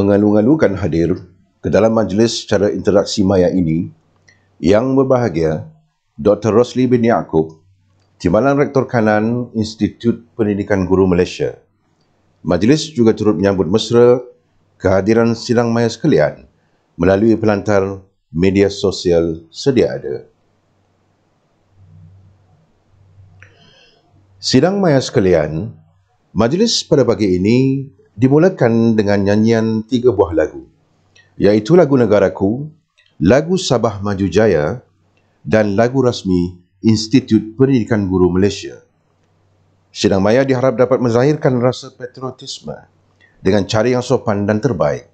mengalu-alukan hadir ke dalam majlis secara interaksi maya ini yang berbahagia Dr. Rosli bin Yaakob, Timbalan Rektor Kanan Institut Pendidikan Guru Malaysia. Majlis juga turut menyambut mesra kehadiran silang maya sekalian melalui pelantar media sosial sedia ada. Sidang maya sekalian, majlis pada pagi ini dimulakan dengan nyanyian tiga buah lagu iaitu lagu negaraku lagu sabah maju jaya dan lagu rasmi institut pendidikan guru malaysia sidang maya diharap dapat menzahirkan rasa patriotisme dengan cara yang sopan dan terbaik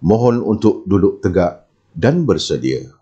mohon untuk duduk tegak dan bersedia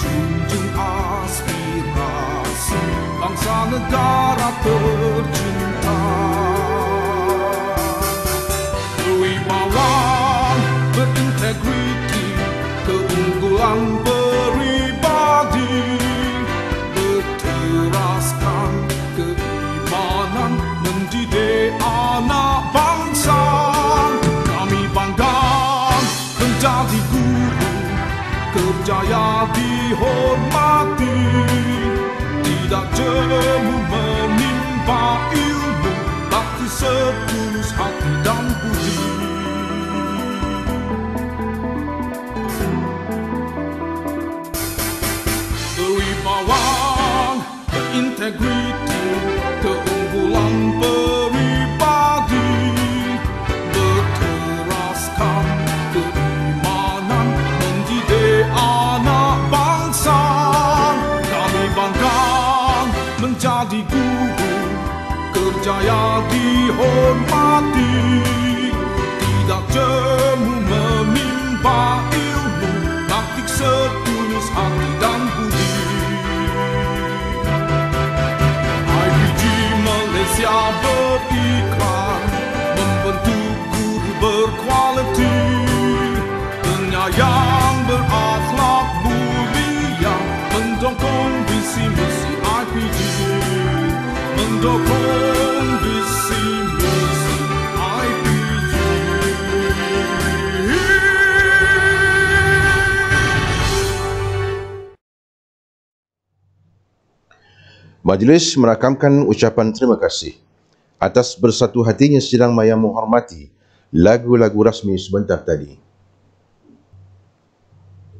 Junjung aspiras Bangsa negara terjun. menjayati hormati Tidak jemu menimpa ilmu Taktik setulus hati budi IPG Malaysia beriklan Membentuk guru berkualiti Penyayang berakhlak mulia Mendongkong visi misi IPG Majlis merakamkan ucapan terima kasih atas bersatu hatinya sidang maya menghormati lagu-lagu rasmi sebentar tadi.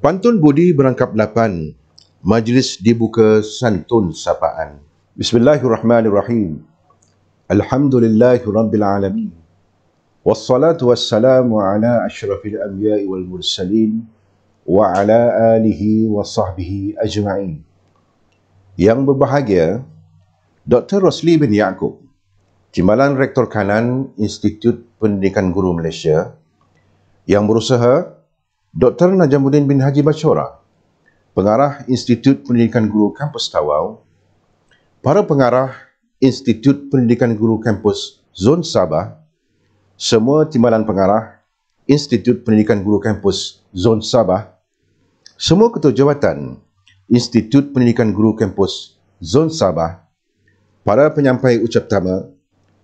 Pantun Budi berangkap 8, majlis dibuka santun sapaan. بسم الله الرحمن الرحيم الحمد لله رب العالمين والصلاة والسلام على أشرف الأنبياء والمرسلين وعلى آله وصحبه أجمعين Yang berbahagia, Dr. Rosli bin Yaakob, Timbalan Rektor Kanan Institut Pendidikan Guru Malaysia, yang berusaha, Dr. Najamuddin bin Haji Bacora, Pengarah Institut Pendidikan Guru Kampus Tawau, para pengarah Institut Pendidikan Guru Kampus Zon Sabah, semua timbalan pengarah Institut Pendidikan Guru Kampus Zon Sabah, semua ketua jawatan Institut Pendidikan Guru Kampus Zon Sabah, para penyampai ucap tama,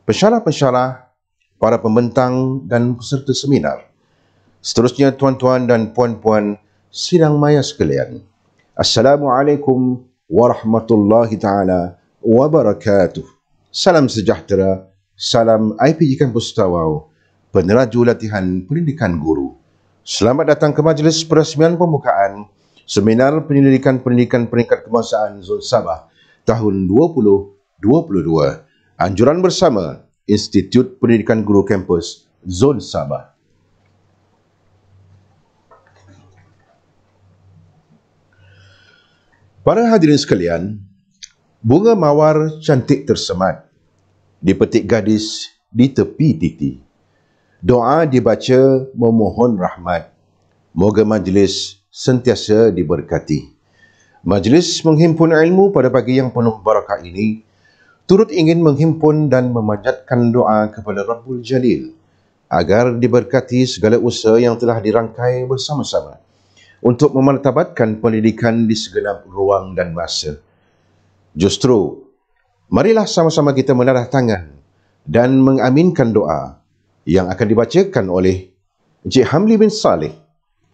pensyarah-pensyarah, para pembentang dan peserta seminar. Seterusnya tuan-tuan dan puan-puan sidang maya sekalian. Assalamualaikum warahmatullahi taala wabarakatuh. Salam sejahtera, salam IPG Kampus Tawau, peneraju latihan pendidikan guru. Selamat datang ke majlis Perasmian pembukaan Seminar Penyelidikan Pendidikan Peringkat Kemasaan Zul Sabah tahun 2022. Anjuran bersama Institut Pendidikan Guru Kampus Zon Sabah. Para hadirin sekalian, Bunga mawar cantik tersemat di petik gadis di tepi titi. Doa dibaca memohon rahmat. Moga majlis sentiasa diberkati. Majlis menghimpun ilmu pada pagi yang penuh barakah ini turut ingin menghimpun dan memanjatkan doa kepada Rabbul Jalil agar diberkati segala usaha yang telah dirangkai bersama-sama untuk memartabatkan pendidikan di segala ruang dan masa. Justru, marilah sama-sama kita menarah tangan dan mengaminkan doa yang akan dibacakan oleh Encik Hamli bin Saleh,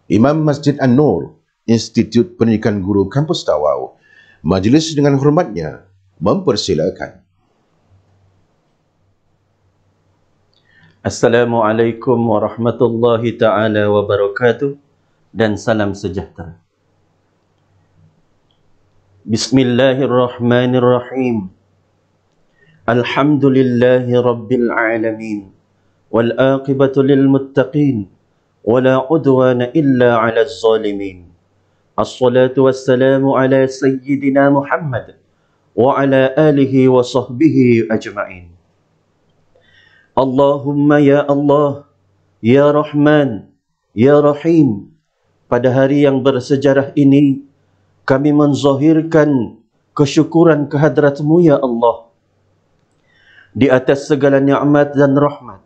Imam Masjid An-Nur, Institut Pendidikan Guru Kampus Tawau. Majlis dengan hormatnya mempersilakan. Assalamualaikum warahmatullahi taala wabarakatuh dan salam sejahtera. بسم الله الرحمن الرحيم الحمد لله رب العالمين والآقبة للمتقين ولا عدوان إلا على الظالمين الصلاة والسلام على سيدنا محمد وعلى آله وصحبه أجمعين اللهم يا الله يا رحمن يا رحيم pada hari yang bersejarah ini kami menzahirkan kesyukuran kehadratmu ya Allah di atas segala nikmat dan rahmat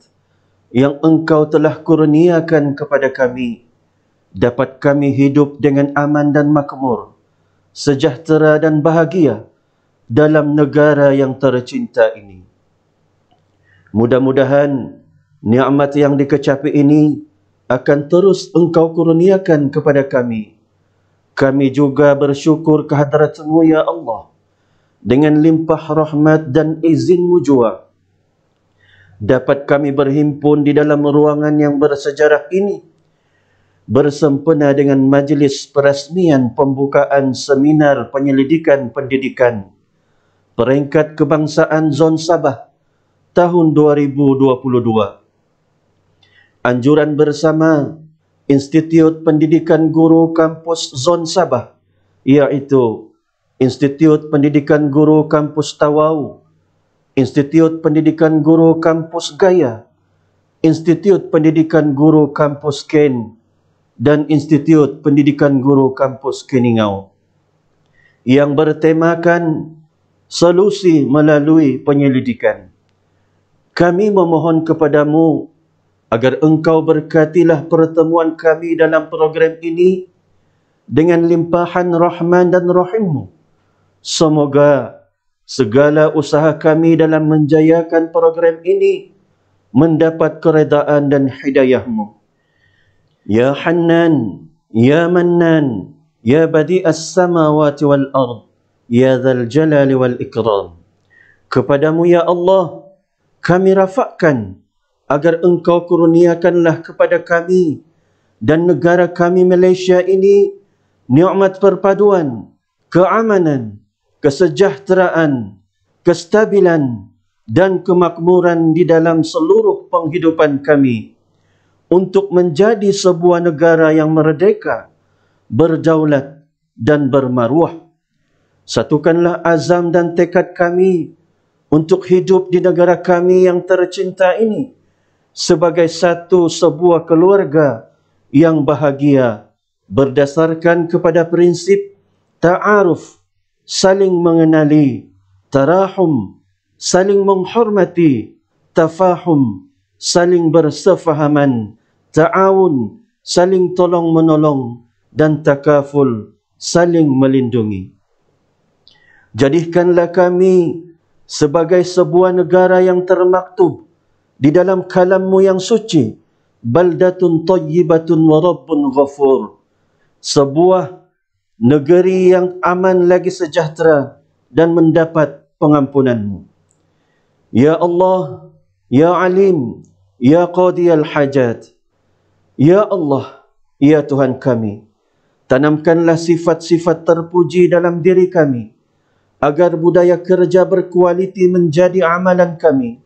yang engkau telah kurniakan kepada kami dapat kami hidup dengan aman dan makmur sejahtera dan bahagia dalam negara yang tercinta ini mudah-mudahan nikmat yang dikecapi ini akan terus engkau kurniakan kepada kami kami juga bersyukur kehadratmu, Ya Allah, dengan limpah rahmat dan izinmu jua. Dapat kami berhimpun di dalam ruangan yang bersejarah ini, bersempena dengan majlis perasmian pembukaan seminar penyelidikan pendidikan peringkat kebangsaan Zon Sabah tahun 2022. Anjuran bersama Institut Pendidikan Guru Kampus Zon Sabah iaitu Institut Pendidikan Guru Kampus Tawau, Institut Pendidikan Guru Kampus Gaya, Institut Pendidikan Guru Kampus Ken dan Institut Pendidikan Guru Kampus Keningau yang bertemakan solusi melalui penyelidikan. Kami memohon kepadamu agar engkau berkatilah pertemuan kami dalam program ini dengan limpahan rahman dan rahimmu. Semoga segala usaha kami dalam menjayakan program ini mendapat keredaan dan hidayahmu. Ya Hannan, Ya manan, Ya Badi As-Samawati Wal-Ard, Ya Dhal Jalali Wal-Ikram. Kepadamu Ya Allah, kami rafakkan agar engkau kurniakanlah kepada kami dan negara kami Malaysia ini nikmat perpaduan, keamanan, kesejahteraan, kestabilan dan kemakmuran di dalam seluruh penghidupan kami untuk menjadi sebuah negara yang merdeka, berdaulat dan bermaruah. Satukanlah azam dan tekad kami untuk hidup di negara kami yang tercinta ini sebagai satu sebuah keluarga yang bahagia berdasarkan kepada prinsip ta'aruf, saling mengenali, tarahum, saling menghormati, tafahum, saling bersefahaman, ta'awun, saling tolong-menolong, dan takaful, saling melindungi. Jadikanlah kami sebagai sebuah negara yang termaktub di dalam kalammu yang suci baldatun tayyibatun wa rabbun ghafur sebuah negeri yang aman lagi sejahtera dan mendapat pengampunanmu ya Allah ya alim ya qadi hajat ya Allah ya Tuhan kami tanamkanlah sifat-sifat terpuji dalam diri kami agar budaya kerja berkualiti menjadi amalan kami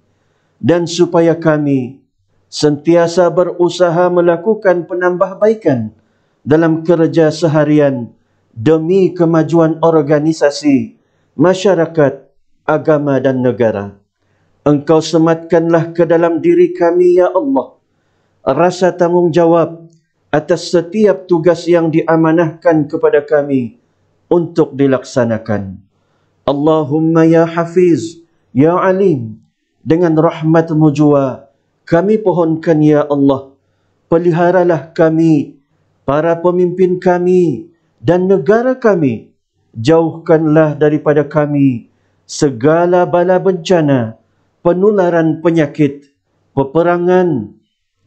dan supaya kami sentiasa berusaha melakukan penambahbaikan dalam kerja seharian demi kemajuan organisasi, masyarakat, agama dan negara. Engkau sematkanlah ke dalam diri kami, Ya Allah, rasa tanggungjawab atas setiap tugas yang diamanahkan kepada kami untuk dilaksanakan. Allahumma ya Hafiz, ya Alim, dengan rahmatmu jua kami pohonkan ya Allah peliharalah kami para pemimpin kami dan negara kami jauhkanlah daripada kami segala bala bencana penularan penyakit peperangan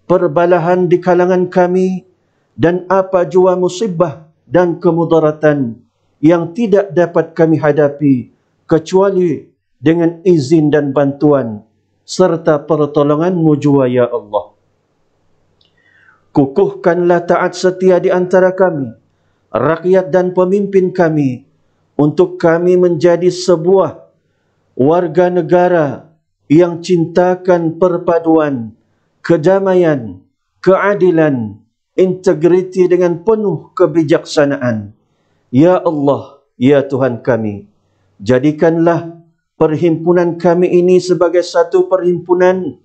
perbalahan di kalangan kami dan apa jua musibah dan kemudaratan yang tidak dapat kami hadapi kecuali dengan izin dan bantuan serta pertolonganmu jua ya Allah. Kukuhkanlah taat setia di antara kami, rakyat dan pemimpin kami, untuk kami menjadi sebuah warga negara yang cintakan perpaduan, kedamaian, keadilan, integriti dengan penuh kebijaksanaan. Ya Allah, Ya Tuhan kami, jadikanlah perhimpunan kami ini sebagai satu perhimpunan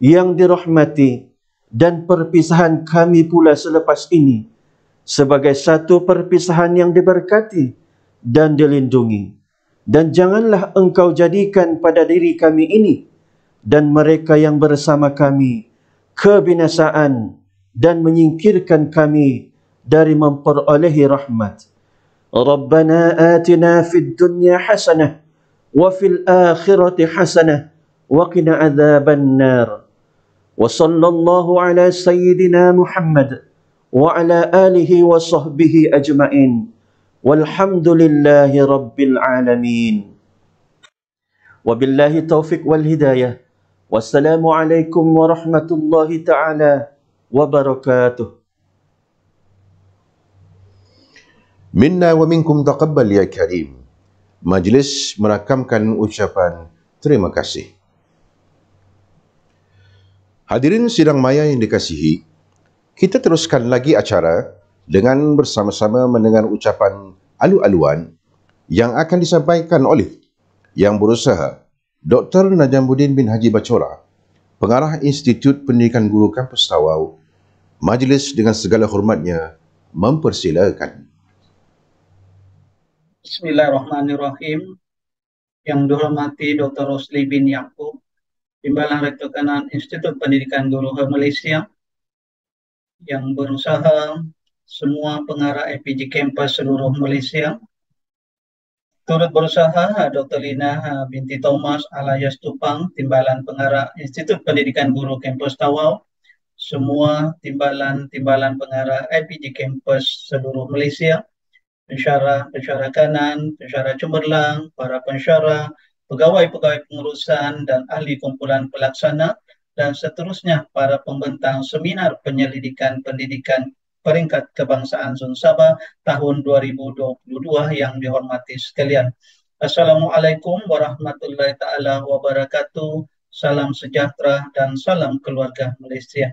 yang dirahmati dan perpisahan kami pula selepas ini sebagai satu perpisahan yang diberkati dan dilindungi. Dan janganlah engkau jadikan pada diri kami ini dan mereka yang bersama kami kebinasaan dan menyingkirkan kami dari memperolehi rahmat. Rabbana atina fid dunya hasanah وفي الآخرة حسنة وقنا عذاب النار وصلى الله على سيدنا محمد وعلى آله وصحبه أجمعين والحمد لله رب العالمين وبالله التوفيق والهداية والسلام عليكم ورحمة الله تعالى وبركاته منا ومنكم تقبل يا كريم majlis merakamkan ucapan terima kasih. Hadirin sidang maya yang dikasihi, kita teruskan lagi acara dengan bersama-sama mendengar ucapan alu-aluan yang akan disampaikan oleh yang berusaha Dr. Najamuddin bin Haji Bacora, pengarah Institut Pendidikan Guru Kampus Tawau, majlis dengan segala hormatnya mempersilakan. Bismillahirrahmanirrahim. Yang dihormati Dr. Rosli bin Yaakob, Timbalan Rektor Kanan Institut Pendidikan Guru Malaysia, yang berusaha semua pengarah APG Campus seluruh Malaysia, turut berusaha Dr. Lina binti Thomas alias Tupang, Timbalan Pengarah Institut Pendidikan Guru Kampus Tawau, semua timbalan-timbalan pengarah IPG Campus seluruh Malaysia, pensyarah, pensyarah kanan, pensyarah cemerlang, para pensyarah, pegawai-pegawai pengurusan dan ahli kumpulan pelaksana dan seterusnya para pembentang seminar penyelidikan pendidikan peringkat kebangsaan Zon Sabah tahun 2022 yang dihormati sekalian. Assalamualaikum warahmatullahi taala wabarakatuh. Salam sejahtera dan salam keluarga Malaysia.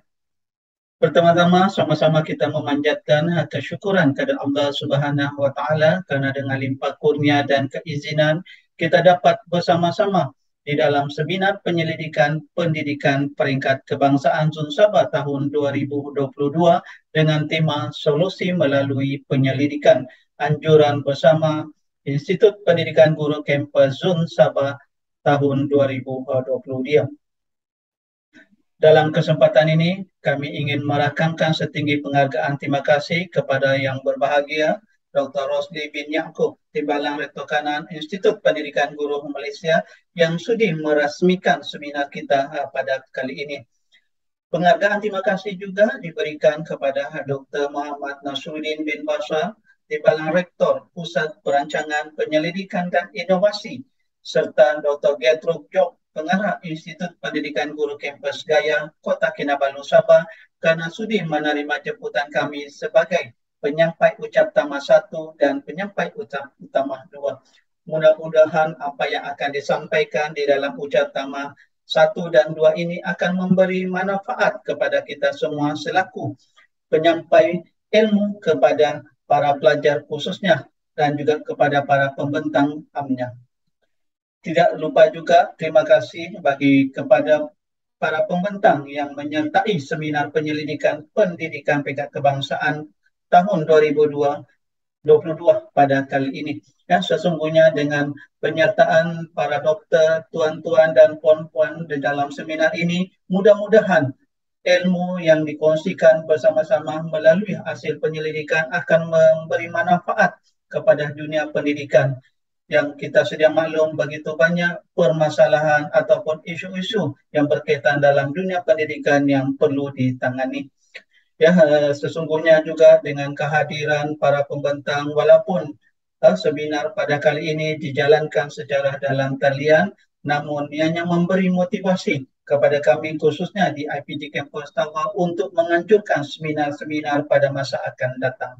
Pertama-tama sama-sama kita memanjatkan kesyukuran kepada Allah Subhanahu Wa Taala kerana dengan limpah kurnia dan keizinan kita dapat bersama-sama di dalam seminar penyelidikan pendidikan peringkat kebangsaan Zon Sabah tahun 2022 dengan tema solusi melalui penyelidikan anjuran bersama Institut Pendidikan Guru Kampus Zon Sabah tahun 2022. Dalam kesempatan ini, kami ingin merakamkan setinggi penghargaan terima kasih kepada yang berbahagia Dr. Rosli bin Yaakob, Timbalan Rektor Kanan Institut Pendidikan Guru Malaysia yang sudi merasmikan seminar kita ah, pada kali ini. Penghargaan terima kasih juga diberikan kepada Dr. Muhammad Nasruddin bin Basra, Timbalan Rektor Pusat Perancangan Penyelidikan dan Inovasi serta Dr. Gertrude Jok, pengarah Institut Pendidikan Guru Kampus Gaya Kota Kinabalu Sabah kerana sudi menerima jemputan kami sebagai penyampai ucap utama satu dan penyampai ucap utama dua. Mudah-mudahan apa yang akan disampaikan di dalam ucap utama satu dan dua ini akan memberi manfaat kepada kita semua selaku penyampai ilmu kepada para pelajar khususnya dan juga kepada para pembentang amnya tidak lupa juga terima kasih bagi kepada para pembentang yang menyertai seminar penyelidikan pendidikan pekat kebangsaan tahun 2022 pada kali ini. Ya, sesungguhnya dengan penyertaan para dokter, tuan-tuan dan puan-puan di dalam seminar ini, mudah-mudahan ilmu yang dikongsikan bersama-sama melalui hasil penyelidikan akan memberi manfaat kepada dunia pendidikan yang kita sedia maklum begitu banyak permasalahan ataupun isu-isu yang berkaitan dalam dunia pendidikan yang perlu ditangani. Ya, eh, sesungguhnya juga dengan kehadiran para pembentang walaupun uh, eh, seminar pada kali ini dijalankan secara dalam talian namun ia ianya memberi motivasi kepada kami khususnya di IPD Campus Tawa untuk menghancurkan seminar-seminar pada masa akan datang.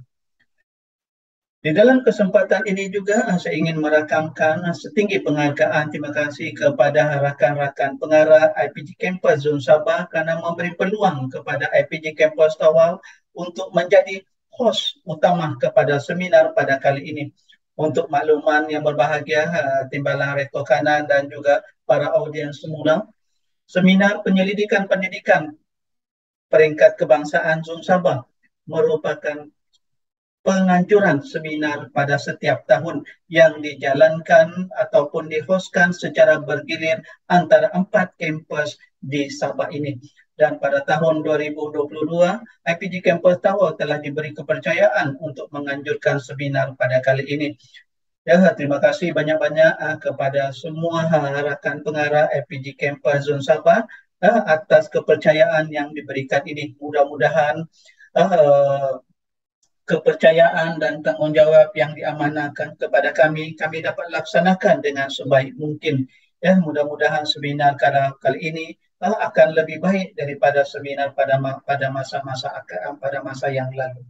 Di dalam kesempatan ini juga ah, saya ingin merakamkan ah, setinggi penghargaan terima kasih kepada rakan-rakan pengarah IPG Campus Zon Sabah kerana memberi peluang kepada IPG Campus Tawau untuk menjadi host utama kepada seminar pada kali ini. Untuk makluman yang berbahagia, ah, timbalan rektor kanan dan juga para audiens semula, seminar penyelidikan pendidikan peringkat kebangsaan Zon Sabah merupakan penganjuran seminar pada setiap tahun yang dijalankan ataupun dihoskan secara bergilir antara empat kampus di Sabah ini. Dan pada tahun 2022, IPG Campus Tower telah diberi kepercayaan untuk menganjurkan seminar pada kali ini. Ya, terima kasih banyak-banyak uh, kepada semua rakan pengarah IPG Campus Zon Sabah uh, atas kepercayaan yang diberikan ini. Mudah-mudahan uh, kepercayaan dan tanggungjawab yang diamanahkan kepada kami kami dapat laksanakan dengan sebaik mungkin ya mudah-mudahan seminar kali, kali ini uh, akan lebih baik daripada seminar pada pada masa-masa ah, pada masa yang lalu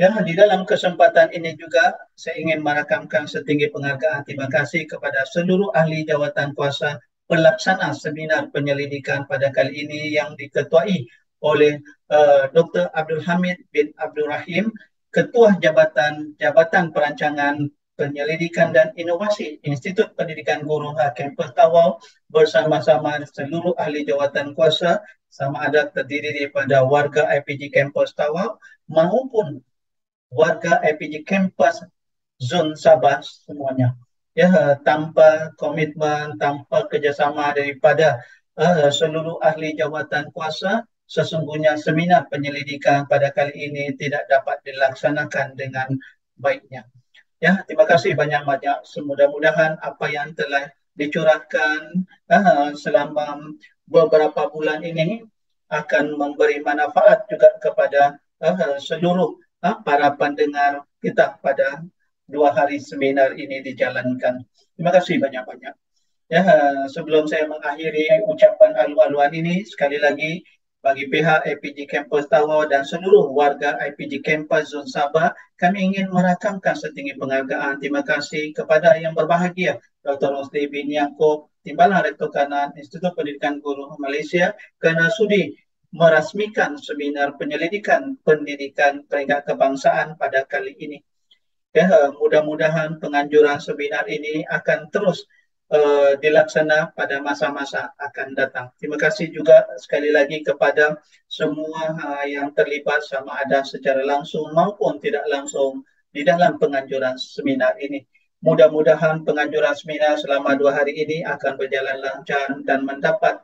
ya di dalam kesempatan ini juga saya ingin merakamkan setinggi penghargaan terima kasih kepada seluruh ahli jawatan kuasa pelaksana seminar penyelidikan pada kali ini yang diketuai oleh uh, Dr. Abdul Hamid bin Abdul Rahim, Ketua Jabatan Jabatan Perancangan Penyelidikan dan Inovasi Institut Pendidikan Guru Hakim Pertawau bersama-sama seluruh ahli jawatan kuasa sama ada terdiri daripada warga IPG Kampus Tawau maupun warga IPG Kampus Zon Sabah semuanya. Ya, tanpa komitmen, tanpa kerjasama daripada uh, seluruh ahli jawatan kuasa sesungguhnya seminar penyelidikan pada kali ini tidak dapat dilaksanakan dengan baiknya. Ya, terima kasih banyak-banyak. Semudah-mudahan apa yang telah dicurahkan uh, selama beberapa bulan ini akan memberi manfaat juga kepada uh, seluruh uh, para pendengar kita pada dua hari seminar ini dijalankan. Terima kasih banyak-banyak. Ya, sebelum saya mengakhiri ucapan alu-aluan ini, sekali lagi bagi pihak IPG Campus Tawau dan seluruh warga IPG Campus Zon Sabah, kami ingin merakamkan setinggi penghargaan terima kasih kepada yang berbahagia Dr. Rosli Bin Yaakob, Timbalan Rektor Kanan Institut Pendidikan Guru Malaysia kerana sudi merasmikan seminar penyelidikan pendidikan peringkat kebangsaan pada kali ini. Ya, mudah-mudahan penganjuran seminar ini akan terus Eh, dilaksana pada masa-masa akan datang. Terima kasih juga sekali lagi kepada semua uh, yang terlibat sama ada secara langsung maupun tidak langsung di dalam penganjuran seminar ini. Mudah-mudahan penganjuran seminar selama dua hari ini akan berjalan lancar dan mendapat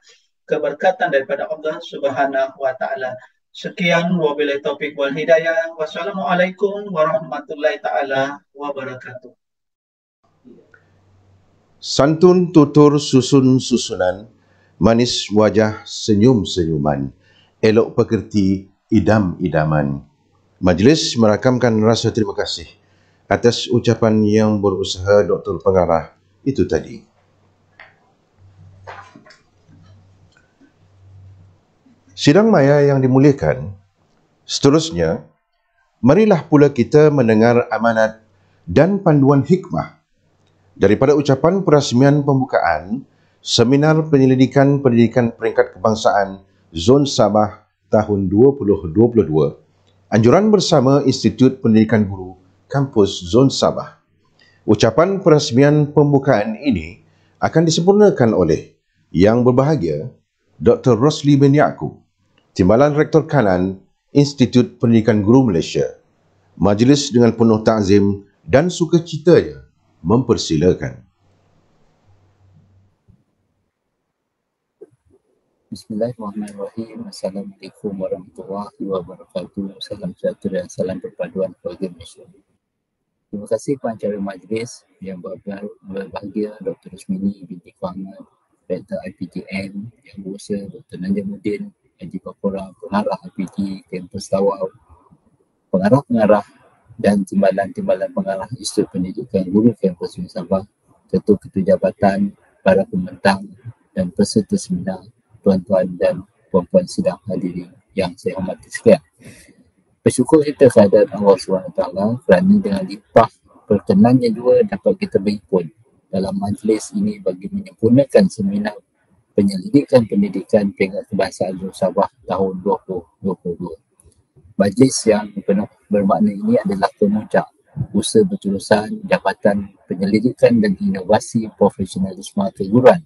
keberkatan daripada Allah Subhanahu Wa Taala. Sekian wabillahi taufik wal hidayah. Wassalamualaikum warahmatullahi taala wabarakatuh santun tutur susun susunan, manis wajah senyum senyuman, elok pekerti idam idaman. Majlis merakamkan rasa terima kasih atas ucapan yang berusaha Dr. Pengarah itu tadi. Sidang maya yang dimuliakan, seterusnya, marilah pula kita mendengar amanat dan panduan hikmah daripada ucapan perasmian pembukaan seminar penyelidikan pendidikan peringkat kebangsaan Zon Sabah tahun 2022 anjuran bersama Institut Pendidikan Guru Kampus Zon Sabah. Ucapan perasmian pembukaan ini akan disempurnakan oleh Yang Berbahagia Dr. Rosli bin Yaakub, Timbalan Rektor Kanan Institut Pendidikan Guru Malaysia. Majlis dengan penuh takzim dan sukacitanya mempersilakan. Bismillahirrahmanirrahim. Assalamualaikum warahmatullahi wabarakatuh. Salam sejahtera dan salam perpaduan bagi Malaysia. Terima kasih pancara majlis yang berbahagia Dr. Rosmini binti Kuangan, Rektor IPTN yang berusaha Dr. Nanja Mudin, Haji Kapora, pengarah IPT Campus Tawau, pengarah-pengarah dan timbalan-timbalan pengarah Institut Pendidikan Guru Kampus Sungai Sabah, ketua-ketua jabatan, para pementang dan peserta seminar, tuan-tuan dan puan-puan sedang hadiri yang saya hormati sekalian. Bersyukur kita kehadiran Allah SWT kerana dengan lipah perkenannya dua dapat kita berhimpun dalam majlis ini bagi menyempurnakan seminar penyelidikan pendidikan peringkat kebahasaan Sabah tahun 2022 majlis yang penuh bermakna ini adalah pemuncak usaha berterusan Jabatan Penyelidikan dan Inovasi Profesionalisme Keguruan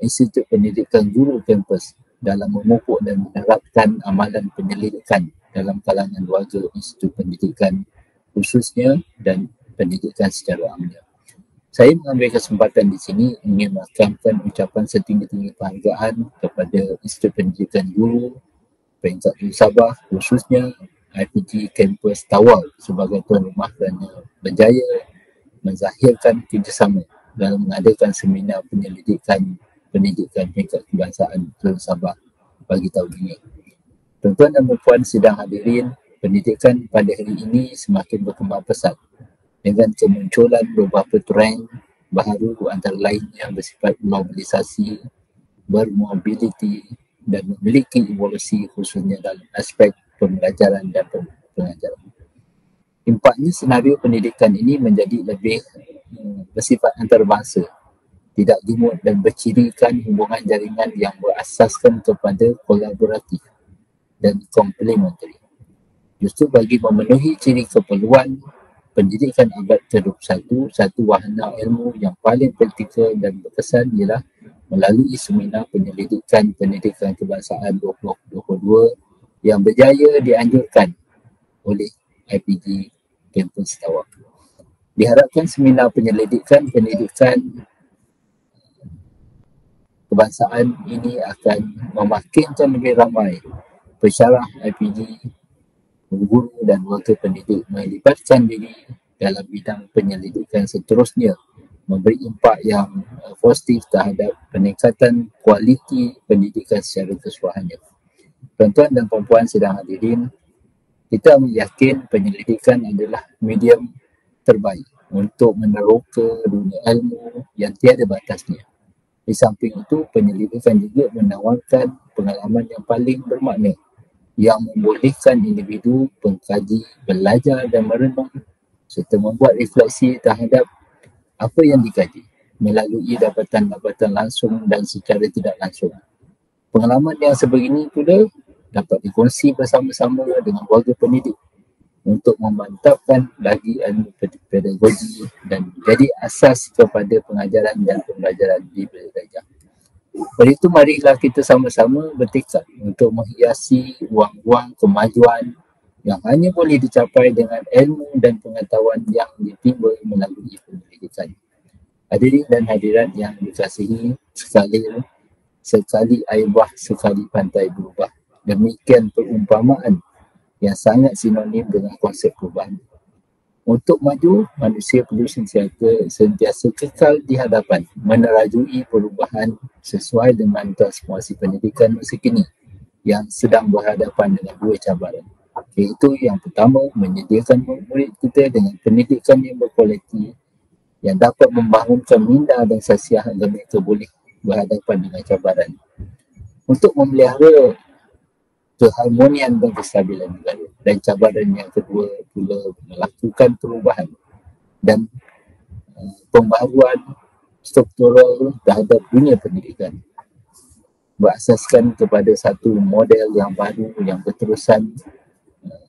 Institut Pendidikan Guru Kampus dalam memupuk dan menerapkan amalan penyelidikan dalam kalangan warga Institut Pendidikan khususnya dan pendidikan secara amnya. Saya mengambil kesempatan di sini ingin mengucapkan ucapan setinggi-tinggi penghargaan kepada Institut Pendidikan Guru Pengzatul Sabah khususnya IPG Campus Tawal sebagai tuan rumah dan berjaya menzahirkan kerjasama dalam mengadakan seminar penyelidikan pendidikan tingkat kebangsaan Tuan Sabah bagi tahun ini. Tuan-tuan dan puan sidang hadirin, pendidikan pada hari ini semakin berkembang pesat dengan kemunculan beberapa tren baru antara lain yang bersifat mobilisasi, bermobiliti, dan memiliki evolusi khususnya dalam aspek pembelajaran dan pengajaran. Impaknya, senario pendidikan ini menjadi lebih hmm, bersifat antarabangsa, tidak jumut dan bercirikan hubungan jaringan yang berasaskan kepada kolaboratif dan komplementari. Justru bagi memenuhi ciri keperluan, pendidikan abad ke-21, satu wahana ilmu yang paling praktikal dan berkesan ialah melalui seminar penyelidikan pendidikan kebangsaan 2022 yang berjaya dianjurkan oleh IPG Kampus Tawak. Diharapkan seminar penyelidikan pendidikan kebangsaan ini akan memakinkan lebih ramai pesyarah IPG guru dan wakil pendidik melibatkan diri dalam bidang penyelidikan seterusnya memberi impak yang uh, positif terhadap peningkatan kualiti pendidikan secara keseluruhannya. Tuan-tuan dan perempuan sedang hadirin, kita meyakin penyelidikan adalah medium terbaik untuk meneroka dunia ilmu yang tiada batasnya. Di samping itu, penyelidikan juga menawarkan pengalaman yang paling bermakna yang membolehkan individu pengkaji belajar dan merenung serta membuat refleksi terhadap apa yang dikaji melalui dapatan-dapatan langsung dan secara tidak langsung. Pengalaman yang sebegini pula dapat dikongsi bersama-sama dengan warga pendidik untuk memantapkan lagi ilmu pedagogi dan jadi asas kepada pengajaran dan pembelajaran di belajar. Oleh itu, marilah kita sama-sama bertekad untuk menghiasi wang-wang kemajuan yang hanya boleh dicapai dengan ilmu dan pengetahuan yang ditimbul melalui pendidikan dilakukan. Hadirin dan hadirat yang dikasihi sekali sekali air buah sekali pantai berubah. Demikian perumpamaan yang sangat sinonim dengan konsep perubahan. Untuk maju, manusia perlu sentiasa, sentiasa kekal di hadapan, menerajui perubahan sesuai dengan transformasi pendidikan masa kini yang sedang berhadapan dengan dua cabaran. Iaitu yang pertama, menyediakan murid kita dengan pendidikan yang berkualiti yang dapat membangunkan minda dan sasiah agar mereka boleh berhadapan dengan cabaran untuk memelihara keharmonian dan kestabilan negara dan cabaran yang kedua pula melakukan perubahan dan eh, pembaruan struktural terhadap dunia pendidikan berasaskan kepada satu model yang baru yang berterusan eh,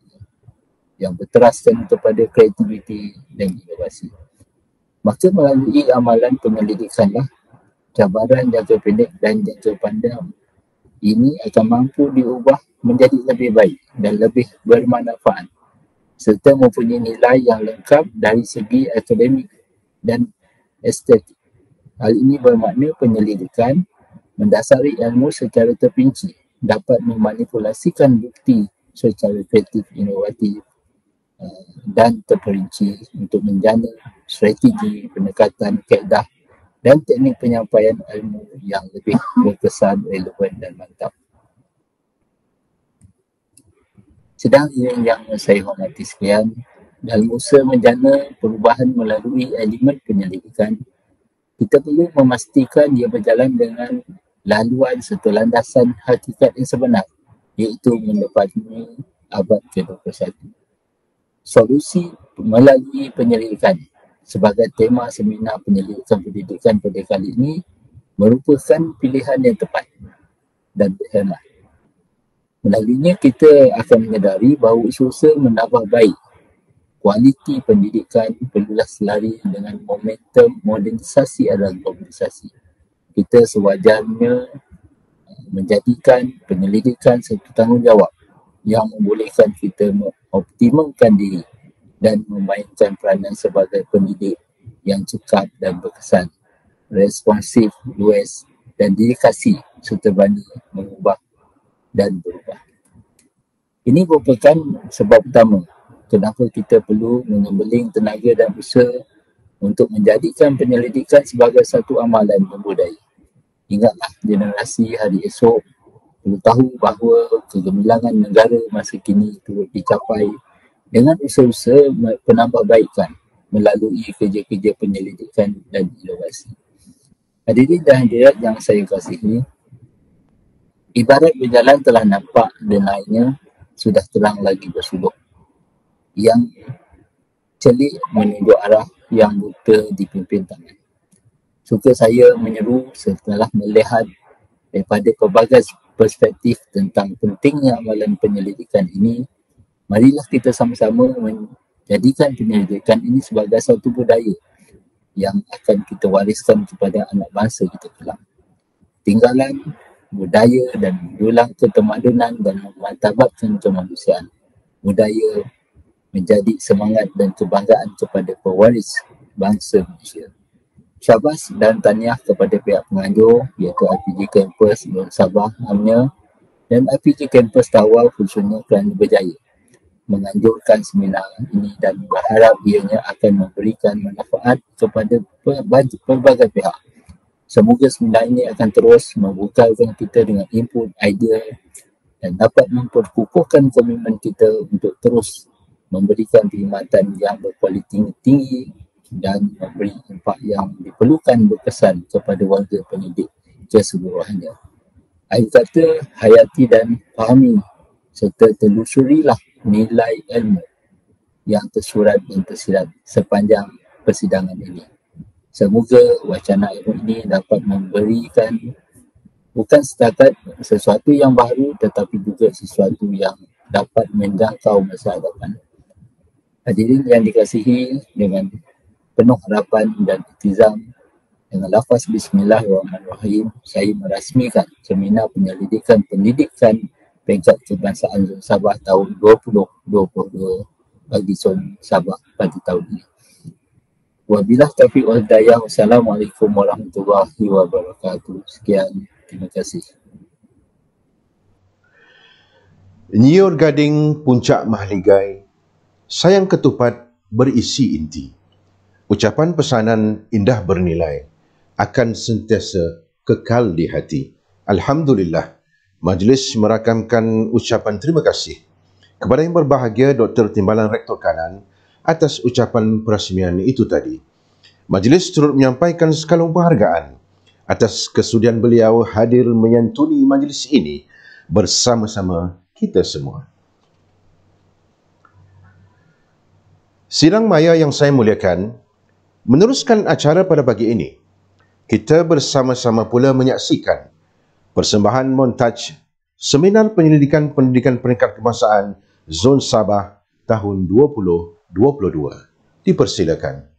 yang berteraskan kepada kreativiti dan inovasi. Maka melalui amalan penyelidikanlah eh, cabaran jangka pendek dan jangka panjang ini akan mampu diubah menjadi lebih baik dan lebih bermanfaat serta mempunyai nilai yang lengkap dari segi akademik dan estetik. Hal ini bermakna penyelidikan mendasari ilmu secara terpinci dapat memanipulasikan bukti secara kreatif, inovatif Eh, dan terperinci untuk menjana strategi pendekatan kaedah dan teknik penyampaian ilmu yang lebih berkesan, relevan dan mantap. Sedang ini yang saya hormati sekian, dalam usaha menjana perubahan melalui elemen penyelidikan, kita perlu memastikan ia berjalan dengan laluan serta landasan hakikat yang sebenar, iaitu menepati abad ke-21 solusi melalui penyelidikan sebagai tema seminar penyelidikan pendidikan pada kali ini merupakan pilihan yang tepat dan berhemat. Melaluinya kita akan menyedari bahawa usaha menambah baik kualiti pendidikan perlulah selari dengan momentum modernisasi adalah globalisasi. Kita sewajarnya eh, menjadikan penyelidikan satu tanggungjawab yang membolehkan kita optimalkan diri dan memainkan peranan sebagai pendidik yang cekap dan berkesan, responsif, luas dan dedikasi serta berani mengubah dan berubah. Ini merupakan sebab utama kenapa kita perlu mengembeling tenaga dan usaha untuk menjadikan penyelidikan sebagai satu amalan membudaya. Ingatlah generasi hari esok Tahu bahawa kegemilangan negara masa kini turut dicapai dengan usaha-usaha penambahbaikan melalui kerja-kerja penyelidikan dan inovasi. Hadirin dan hadirat yang saya kasih ini ibarat berjalan telah nampak dan denainya sudah terang lagi bersuluk. Yang celik menunjuk arah yang buta dipimpin tangan. Suka saya menyeru setelah melihat daripada pelbagai perspektif tentang pentingnya amalan penyelidikan ini, marilah kita sama-sama menjadikan penyelidikan ini sebagai satu budaya yang akan kita wariskan kepada anak bangsa kita kelak. Tinggalan budaya dan dulang ketemadunan dan martabat kemanusiaan. Budaya menjadi semangat dan kebanggaan kepada pewaris bangsa Malaysia syabas dan taniah kepada pihak penganjur iaitu RPG Campus Nur Sabah namanya dan RPG Campus Tawau khususnya kerana berjaya menganjurkan seminar ini dan berharap ianya akan memberikan manfaat kepada pelbagai pihak. Semoga seminar ini akan terus membuka membukakan kita dengan input, idea dan dapat memperkukuhkan komitmen kita untuk terus memberikan perkhidmatan yang berkualiti tinggi dan memberi tempat yang diperlukan berkesan kepada warga pendidik keseluruhannya. Ayat kata, hayati dan fahami serta telusurilah nilai ilmu yang tersurat dan tersirat sepanjang persidangan ini. Semoga wacana ilmu ini dapat memberikan bukan setakat sesuatu yang baru tetapi juga sesuatu yang dapat menjangkau masa hadapan. Hadirin yang dikasihi dengan penuh harapan dan iktizam dengan lafaz bismillahirrahmanirrahim saya merasmikan seminar penyelidikan pendidikan pencak kebangsaan Sabah tahun 2022 bagi Zon Sabah pada tahun ini. Wabilah taufiq wal dayah. Wassalamualaikum warahmatullahi wabarakatuh. Sekian. Terima kasih. Nyiur gading puncak mahligai, sayang ketupat berisi inti. Ucapan pesanan indah bernilai akan sentiasa kekal di hati. Alhamdulillah, majlis merakamkan ucapan terima kasih kepada yang berbahagia Dr. Timbalan Rektor Kanan atas ucapan perasmian itu tadi. Majlis turut menyampaikan sekalung penghargaan atas kesudian beliau hadir menyantuni majlis ini bersama-sama kita semua. Silang maya yang saya muliakan, Meneruskan acara pada pagi ini, kita bersama-sama pula menyaksikan persembahan montaj Seminar Penyelidikan Pendidikan Peringkat Kebangsaan Zon Sabah tahun 2022. Dipersilakan.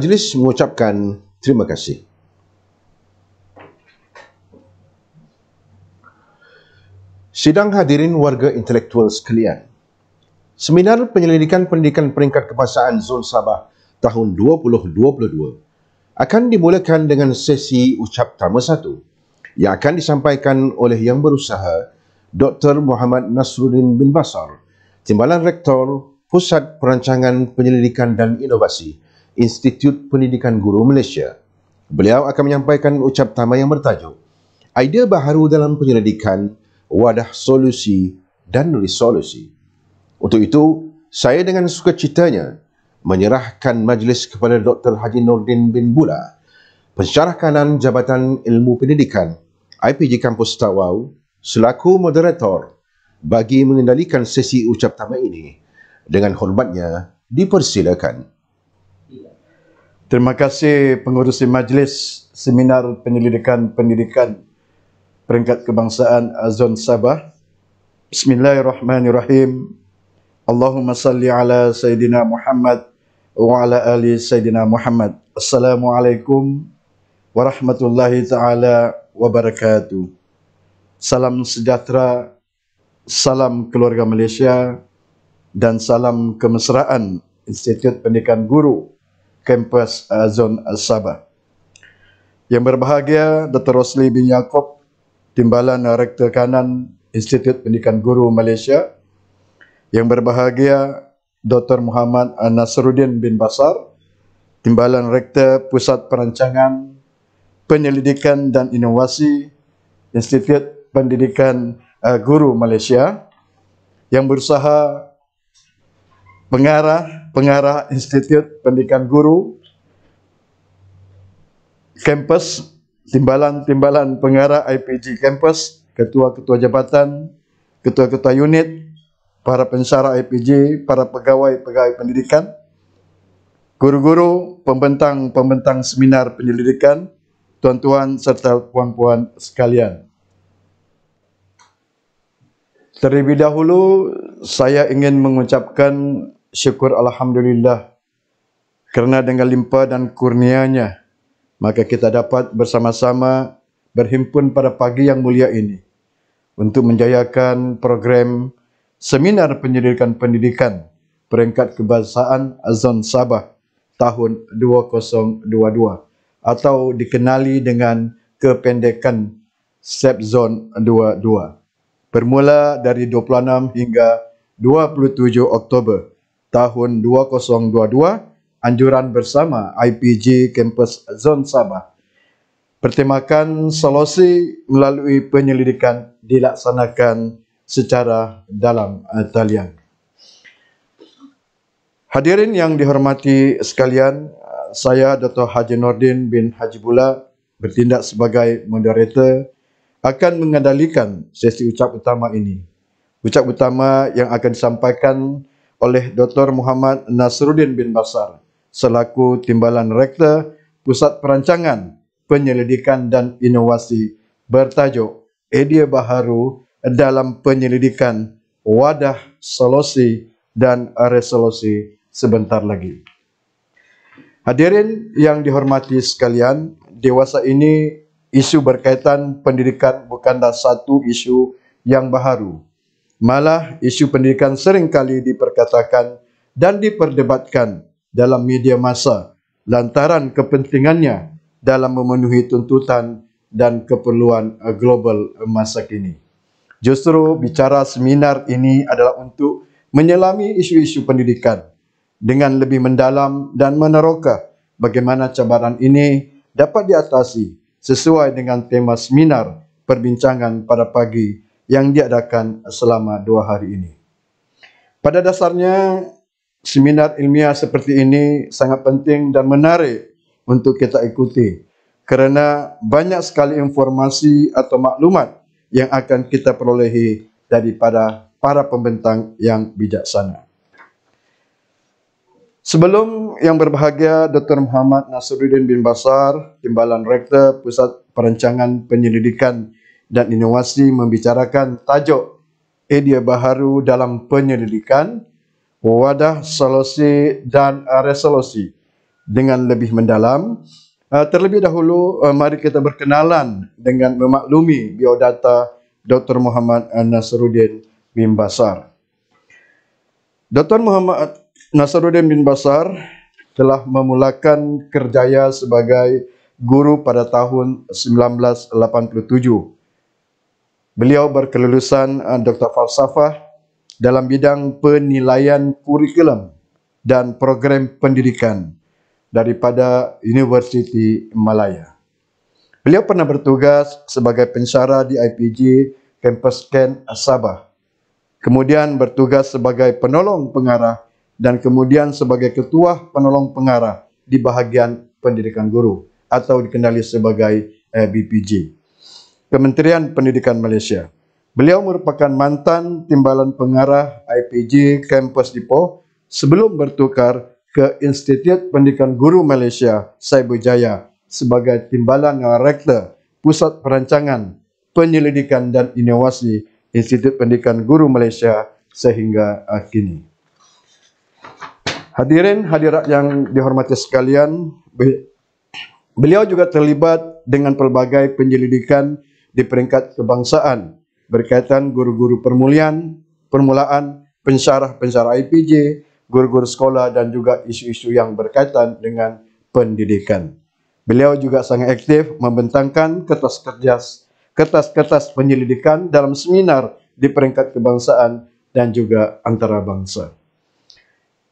majlis mengucapkan terima kasih. Sidang hadirin warga intelektual sekalian. Seminar Penyelidikan Pendidikan Peringkat Kebangsaan Zon Sabah tahun 2022 akan dimulakan dengan sesi ucap tama satu yang akan disampaikan oleh yang berusaha Dr. Muhammad Nasruddin bin Basar, Timbalan Rektor Pusat Perancangan Penyelidikan dan Inovasi Institut Pendidikan Guru Malaysia. Beliau akan menyampaikan ucap tamat yang bertajuk Idea Baharu dalam Penyelidikan Wadah Solusi dan Resolusi. Untuk itu, saya dengan sukacitanya menyerahkan majlis kepada Dr. Haji Nordin bin Bula, Pensyarah Kanan Jabatan Ilmu Pendidikan IPG Kampus Tawau selaku moderator bagi mengendalikan sesi ucap tamat ini dengan hormatnya dipersilakan. Terima kasih pengurusi majlis seminar penyelidikan pendidikan peringkat kebangsaan Azon Sabah. Bismillahirrahmanirrahim. Allahumma salli ala Sayyidina Muhammad wa ala ali Sayyidina Muhammad. Assalamualaikum warahmatullahi ta'ala wabarakatuh. Salam sejahtera, salam keluarga Malaysia dan salam kemesraan Institut Pendidikan Guru kampus uh, eh, Zon uh, Sabah. Yang berbahagia, Dr. Rosli bin Yaakob, Timbalan Rektor Kanan Institut Pendidikan Guru Malaysia. Yang berbahagia, Dr. Muhammad Nasruddin bin Basar, Timbalan Rektor Pusat Perancangan, Penyelidikan dan Inovasi Institut Pendidikan uh, Guru Malaysia yang berusaha mengarah pengarah Institut Pendidikan Guru Kampus, timbalan-timbalan pengarah IPG Kampus, ketua-ketua jabatan, ketua-ketua unit, para pensara IPG, para pegawai-pegawai pendidikan, guru-guru, pembentang-pembentang seminar penyelidikan, tuan-tuan serta puan-puan sekalian. Terlebih dahulu, saya ingin mengucapkan syukur Alhamdulillah kerana dengan limpah dan kurnianya maka kita dapat bersama-sama berhimpun pada pagi yang mulia ini untuk menjayakan program Seminar Penyelidikan Pendidikan Peringkat Kebangsaan Azon Sabah tahun 2022 atau dikenali dengan kependekan Step Zone 22 bermula dari 26 hingga 27 Oktober tahun 2022 anjuran bersama IPG Campus Zon Sabah. Pertemakan solusi melalui penyelidikan dilaksanakan secara dalam talian. Hadirin yang dihormati sekalian, saya Dr. Haji Nordin bin Haji Bula bertindak sebagai moderator akan mengendalikan sesi ucap utama ini. Ucap utama yang akan disampaikan oleh Dr. Muhammad Nasruddin bin Basar selaku Timbalan Rektor Pusat Perancangan Penyelidikan dan Inovasi bertajuk Idea Baharu dalam Penyelidikan Wadah Solusi dan Resolusi sebentar lagi. Hadirin yang dihormati sekalian, dewasa ini isu berkaitan pendidikan bukanlah satu isu yang baharu. Malah isu pendidikan sering kali diperkatakan dan diperdebatkan dalam media masa lantaran kepentingannya dalam memenuhi tuntutan dan keperluan eh, global eh, masa kini. Justru bicara seminar ini adalah untuk menyelami isu-isu pendidikan dengan lebih mendalam dan meneroka bagaimana cabaran ini dapat diatasi sesuai dengan tema seminar perbincangan pada pagi yang diadakan selama dua hari ini. Pada dasarnya, seminar ilmiah seperti ini sangat penting dan menarik untuk kita ikuti kerana banyak sekali informasi atau maklumat yang akan kita perolehi daripada para pembentang yang bijaksana. Sebelum yang berbahagia Dr. Muhammad Nasruddin bin Basar, Timbalan Rektor Pusat Perancangan Penyelidikan dan inovasi membicarakan tajuk idea baharu dalam penyelidikan, wadah solusi dan resolusi dengan lebih mendalam. Eh, terlebih dahulu, eh, mari kita berkenalan dengan memaklumi biodata Dr. Muhammad Nasruddin bin Basar. Dr. Muhammad Nasruddin bin Basar telah memulakan kerjaya sebagai guru pada tahun 1987. Beliau berkelulusan eh, Doktor Falsafah dalam bidang penilaian kurikulum dan program pendidikan daripada Universiti Malaya. Beliau pernah bertugas sebagai pensara di IPG Campus Ken Sabah. Kemudian bertugas sebagai penolong pengarah dan kemudian sebagai ketua penolong pengarah di bahagian pendidikan guru atau dikenali sebagai eh, BPG. Kementerian Pendidikan Malaysia. Beliau merupakan mantan timbalan pengarah IPJ Kampus Ipoh sebelum bertukar ke Institut Pendidikan Guru Malaysia Cyberjaya sebagai timbalan rektor Pusat Perancangan Penyelidikan dan Inovasi Institut Pendidikan Guru Malaysia sehingga ah, kini. Hadirin hadirat yang dihormati sekalian, beliau juga terlibat dengan pelbagai penyelidikan di peringkat kebangsaan berkaitan guru-guru permulian, permulaan, pensyarah-pensyarah IPJ, guru-guru sekolah dan juga isu-isu yang berkaitan dengan pendidikan. Beliau juga sangat aktif membentangkan kertas kerja, kertas-kertas penyelidikan dalam seminar di peringkat kebangsaan dan juga antarabangsa.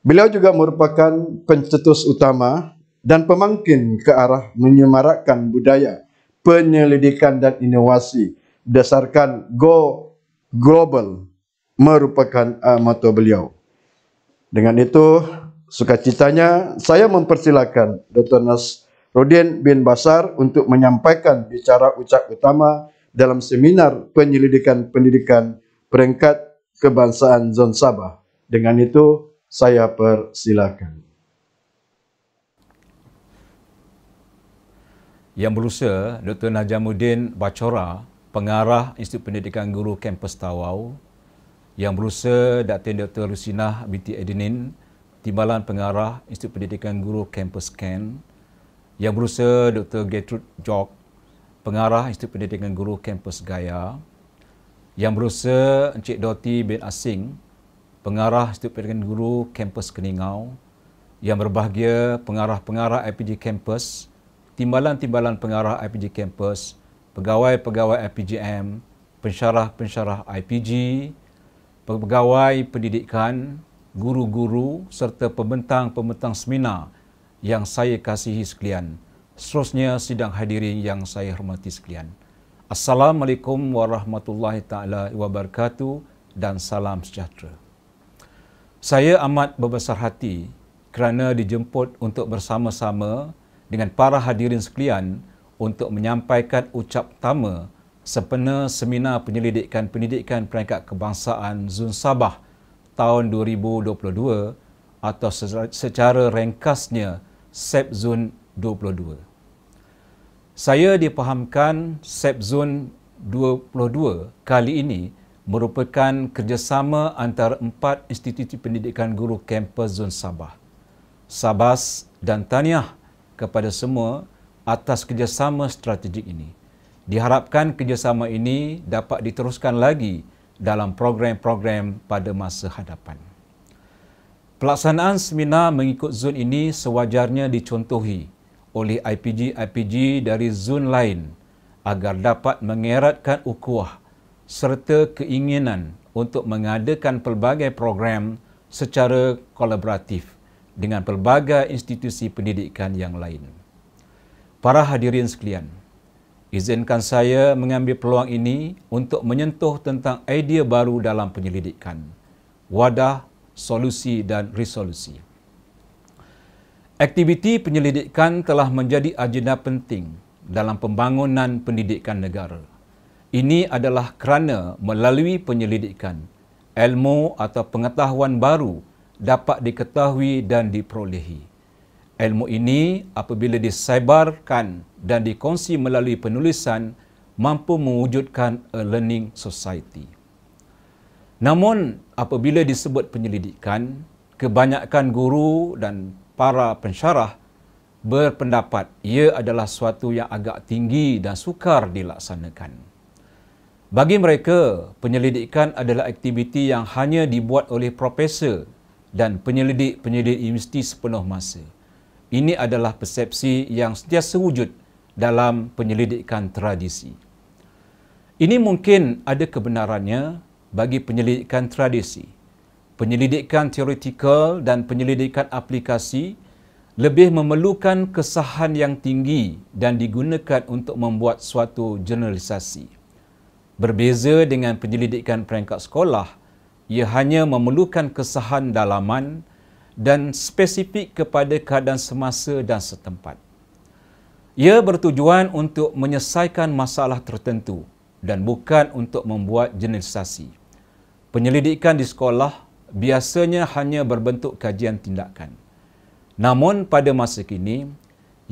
Beliau juga merupakan pencetus utama dan pemangkin ke arah menyemarakkan budaya penyelidikan dan inovasi berdasarkan Go Global merupakan uh, motto beliau. Dengan itu, sukacitanya saya mempersilakan Dr. Nas Rodin bin Basar untuk menyampaikan bicara ucap utama dalam seminar penyelidikan pendidikan peringkat kebangsaan Zon Sabah. Dengan itu, saya persilakan. Yang berusaha Dr. Najamuddin Bacora, pengarah Institut Pendidikan Guru Kampus Tawau. Yang berusaha Datin Dr. Lusinah Binti Edinin, Timbalan Pengarah Institut Pendidikan Guru Kampus Ken. Yang berusaha Dr. Gertrude Jock, Pengarah Institut Pendidikan Guru Kampus Gaya. Yang berusaha Encik Doti bin Asing, Pengarah Institut Pendidikan Guru Kampus Keningau. Yang berbahagia pengarah-pengarah IPG Kampus -pengarah timbalan-timbalan pengarah IPG Campus, pegawai-pegawai IPGM, pensyarah-pensyarah IPG, pegawai pendidikan, guru-guru serta pembentang-pembentang seminar yang saya kasihi sekalian. Seterusnya sidang hadirin yang saya hormati sekalian. Assalamualaikum warahmatullahi taala wabarakatuh dan salam sejahtera. Saya amat berbesar hati kerana dijemput untuk bersama-sama dengan para hadirin sekalian untuk menyampaikan ucap pertama sempena seminar penyelidikan pendidikan peringkat kebangsaan Zun Sabah tahun 2022 atau secara ringkasnya SEP Zun 22. Saya dipahamkan SEP Zun 22 kali ini merupakan kerjasama antara empat institusi pendidikan guru kampus Zun Sabah. Sabas dan Taniah kepada semua atas kerjasama strategik ini. Diharapkan kerjasama ini dapat diteruskan lagi dalam program-program pada masa hadapan. Pelaksanaan seminar mengikut zon ini sewajarnya dicontohi oleh IPG-IPG dari zon lain agar dapat mengeratkan ukuah serta keinginan untuk mengadakan pelbagai program secara kolaboratif dengan pelbagai institusi pendidikan yang lain. Para hadirin sekalian, izinkan saya mengambil peluang ini untuk menyentuh tentang idea baru dalam penyelidikan, wadah, solusi dan resolusi. Aktiviti penyelidikan telah menjadi agenda penting dalam pembangunan pendidikan negara. Ini adalah kerana melalui penyelidikan, ilmu atau pengetahuan baru dapat diketahui dan diperolehi. Ilmu ini apabila disebarkan dan dikongsi melalui penulisan mampu mewujudkan a learning society. Namun apabila disebut penyelidikan, kebanyakan guru dan para pensyarah berpendapat ia adalah suatu yang agak tinggi dan sukar dilaksanakan. Bagi mereka, penyelidikan adalah aktiviti yang hanya dibuat oleh profesor dan penyelidik-penyelidik universiti sepenuh masa. Ini adalah persepsi yang sentiasa sewujud dalam penyelidikan tradisi. Ini mungkin ada kebenarannya bagi penyelidikan tradisi. Penyelidikan teoretikal dan penyelidikan aplikasi lebih memerlukan kesahan yang tinggi dan digunakan untuk membuat suatu generalisasi. Berbeza dengan penyelidikan peringkat sekolah ia hanya memerlukan kesahan dalaman dan spesifik kepada keadaan semasa dan setempat. Ia bertujuan untuk menyelesaikan masalah tertentu dan bukan untuk membuat generalisasi. Penyelidikan di sekolah biasanya hanya berbentuk kajian tindakan. Namun pada masa kini,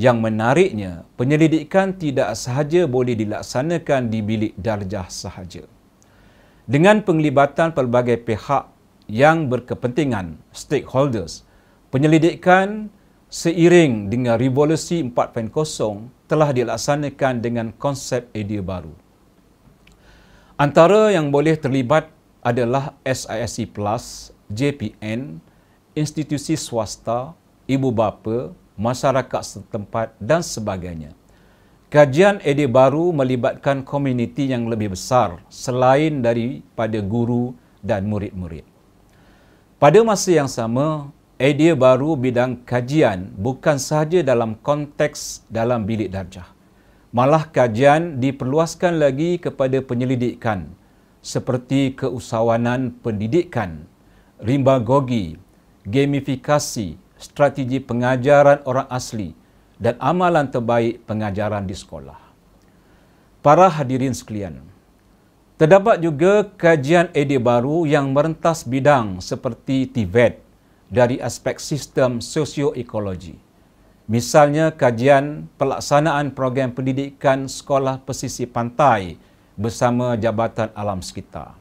yang menariknya penyelidikan tidak sahaja boleh dilaksanakan di bilik darjah sahaja dengan penglibatan pelbagai pihak yang berkepentingan stakeholders penyelidikan seiring dengan revolusi 4.0 telah dilaksanakan dengan konsep idea baru antara yang boleh terlibat adalah SISC e Plus, JPN, institusi swasta, ibu bapa, masyarakat setempat dan sebagainya Kajian ED baru melibatkan komuniti yang lebih besar selain daripada guru dan murid-murid. Pada masa yang sama, ED baru bidang kajian bukan sahaja dalam konteks dalam bilik darjah. Malah kajian diperluaskan lagi kepada penyelidikan seperti keusahawanan pendidikan, rimbagogi, gamifikasi, strategi pengajaran orang asli, dan amalan terbaik pengajaran di sekolah. Para hadirin sekalian, terdapat juga kajian ED baru yang merentas bidang seperti TVET e dari aspek sistem sosioekologi. Misalnya kajian pelaksanaan program pendidikan sekolah pesisir pantai bersama Jabatan Alam Sekitar.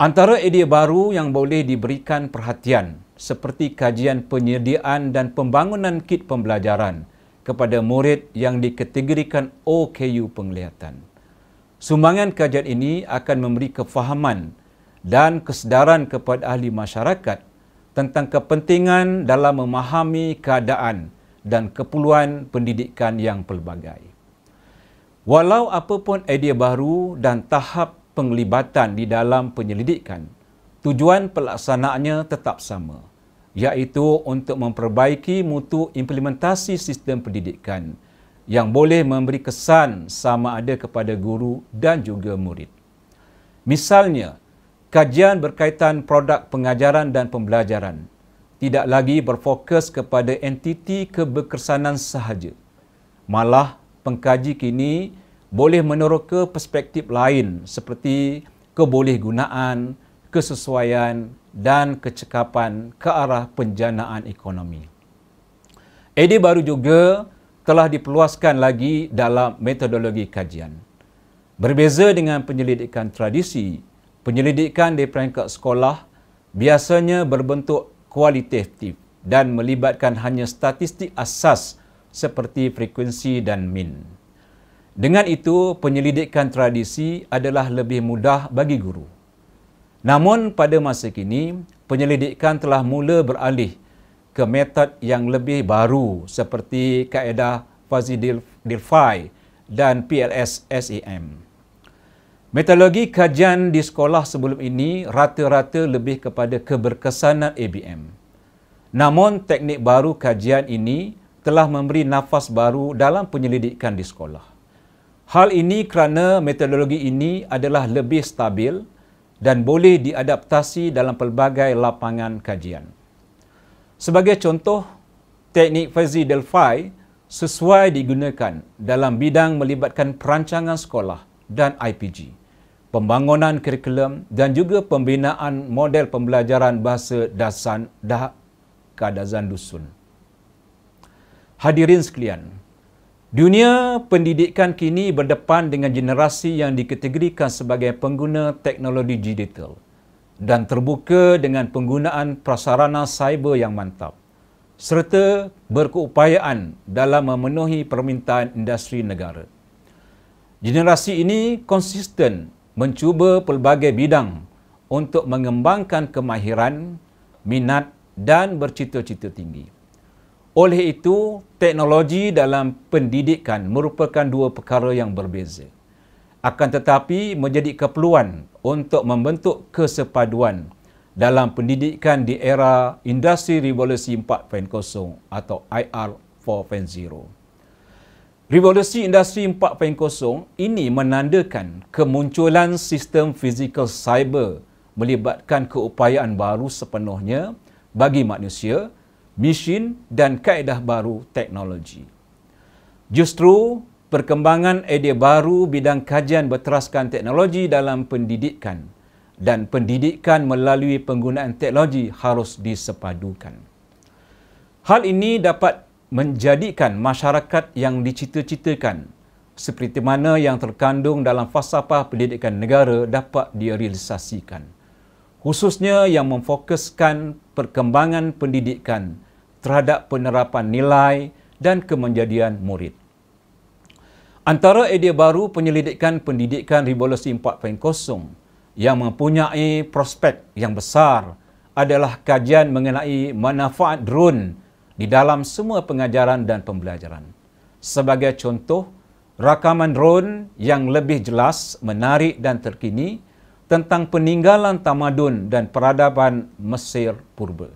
Antara idea baru yang boleh diberikan perhatian seperti kajian penyediaan dan pembangunan kit pembelajaran kepada murid yang dikategorikan OKU penglihatan. Sumbangan kajian ini akan memberi kefahaman dan kesedaran kepada ahli masyarakat tentang kepentingan dalam memahami keadaan dan keperluan pendidikan yang pelbagai. Walau apapun idea baru dan tahap penglibatan di dalam penyelidikan, tujuan pelaksanaannya tetap sama iaitu untuk memperbaiki mutu implementasi sistem pendidikan yang boleh memberi kesan sama ada kepada guru dan juga murid. Misalnya, kajian berkaitan produk pengajaran dan pembelajaran tidak lagi berfokus kepada entiti kebekersanan sahaja. Malah, pengkaji kini boleh meneroka perspektif lain seperti kebolehgunaan, kesesuaian dan kecekapan ke arah penjanaan ekonomi. ED baru juga telah diperluaskan lagi dalam metodologi kajian. Berbeza dengan penyelidikan tradisi, penyelidikan di peringkat sekolah biasanya berbentuk kualitatif dan melibatkan hanya statistik asas seperti frekuensi dan min. Dengan itu, penyelidikan tradisi adalah lebih mudah bagi guru. Namun pada masa kini, penyelidikan telah mula beralih ke metod yang lebih baru seperti kaedah Fuzzy Delphi dan PLS SEM. Metodologi kajian di sekolah sebelum ini rata-rata lebih kepada keberkesanan ABM. Namun teknik baru kajian ini telah memberi nafas baru dalam penyelidikan di sekolah. Hal ini kerana metodologi ini adalah lebih stabil dan boleh diadaptasi dalam pelbagai lapangan kajian. Sebagai contoh, teknik Fuzzy Delphi sesuai digunakan dalam bidang melibatkan perancangan sekolah dan IPG, pembangunan kurikulum dan juga pembinaan model pembelajaran bahasa dasan dah kadazan dusun. Hadirin sekalian, Dunia pendidikan kini berdepan dengan generasi yang dikategorikan sebagai pengguna teknologi digital dan terbuka dengan penggunaan prasarana cyber yang mantap serta berkeupayaan dalam memenuhi permintaan industri negara. Generasi ini konsisten mencuba pelbagai bidang untuk mengembangkan kemahiran, minat dan bercita-cita tinggi. Oleh itu, teknologi dalam pendidikan merupakan dua perkara yang berbeza. Akan tetapi, menjadi keperluan untuk membentuk kesepaduan dalam pendidikan di era industri revolusi 4.0 atau IR 4.0. Revolusi industri 4.0 ini menandakan kemunculan sistem fizikal cyber melibatkan keupayaan baru sepenuhnya bagi manusia mesin dan kaedah baru teknologi. Justru, perkembangan idea baru bidang kajian berteraskan teknologi dalam pendidikan dan pendidikan melalui penggunaan teknologi harus disepadukan. Hal ini dapat menjadikan masyarakat yang dicita-citakan seperti mana yang terkandung dalam falsafah pendidikan negara dapat direalisasikan khususnya yang memfokuskan perkembangan pendidikan terhadap penerapan nilai dan kemenjadian murid. Antara idea baru penyelidikan pendidikan revolusi 4.0 yang mempunyai prospek yang besar adalah kajian mengenai manfaat drone di dalam semua pengajaran dan pembelajaran. Sebagai contoh, rakaman drone yang lebih jelas, menarik dan terkini tentang peninggalan tamadun dan peradaban Mesir purba.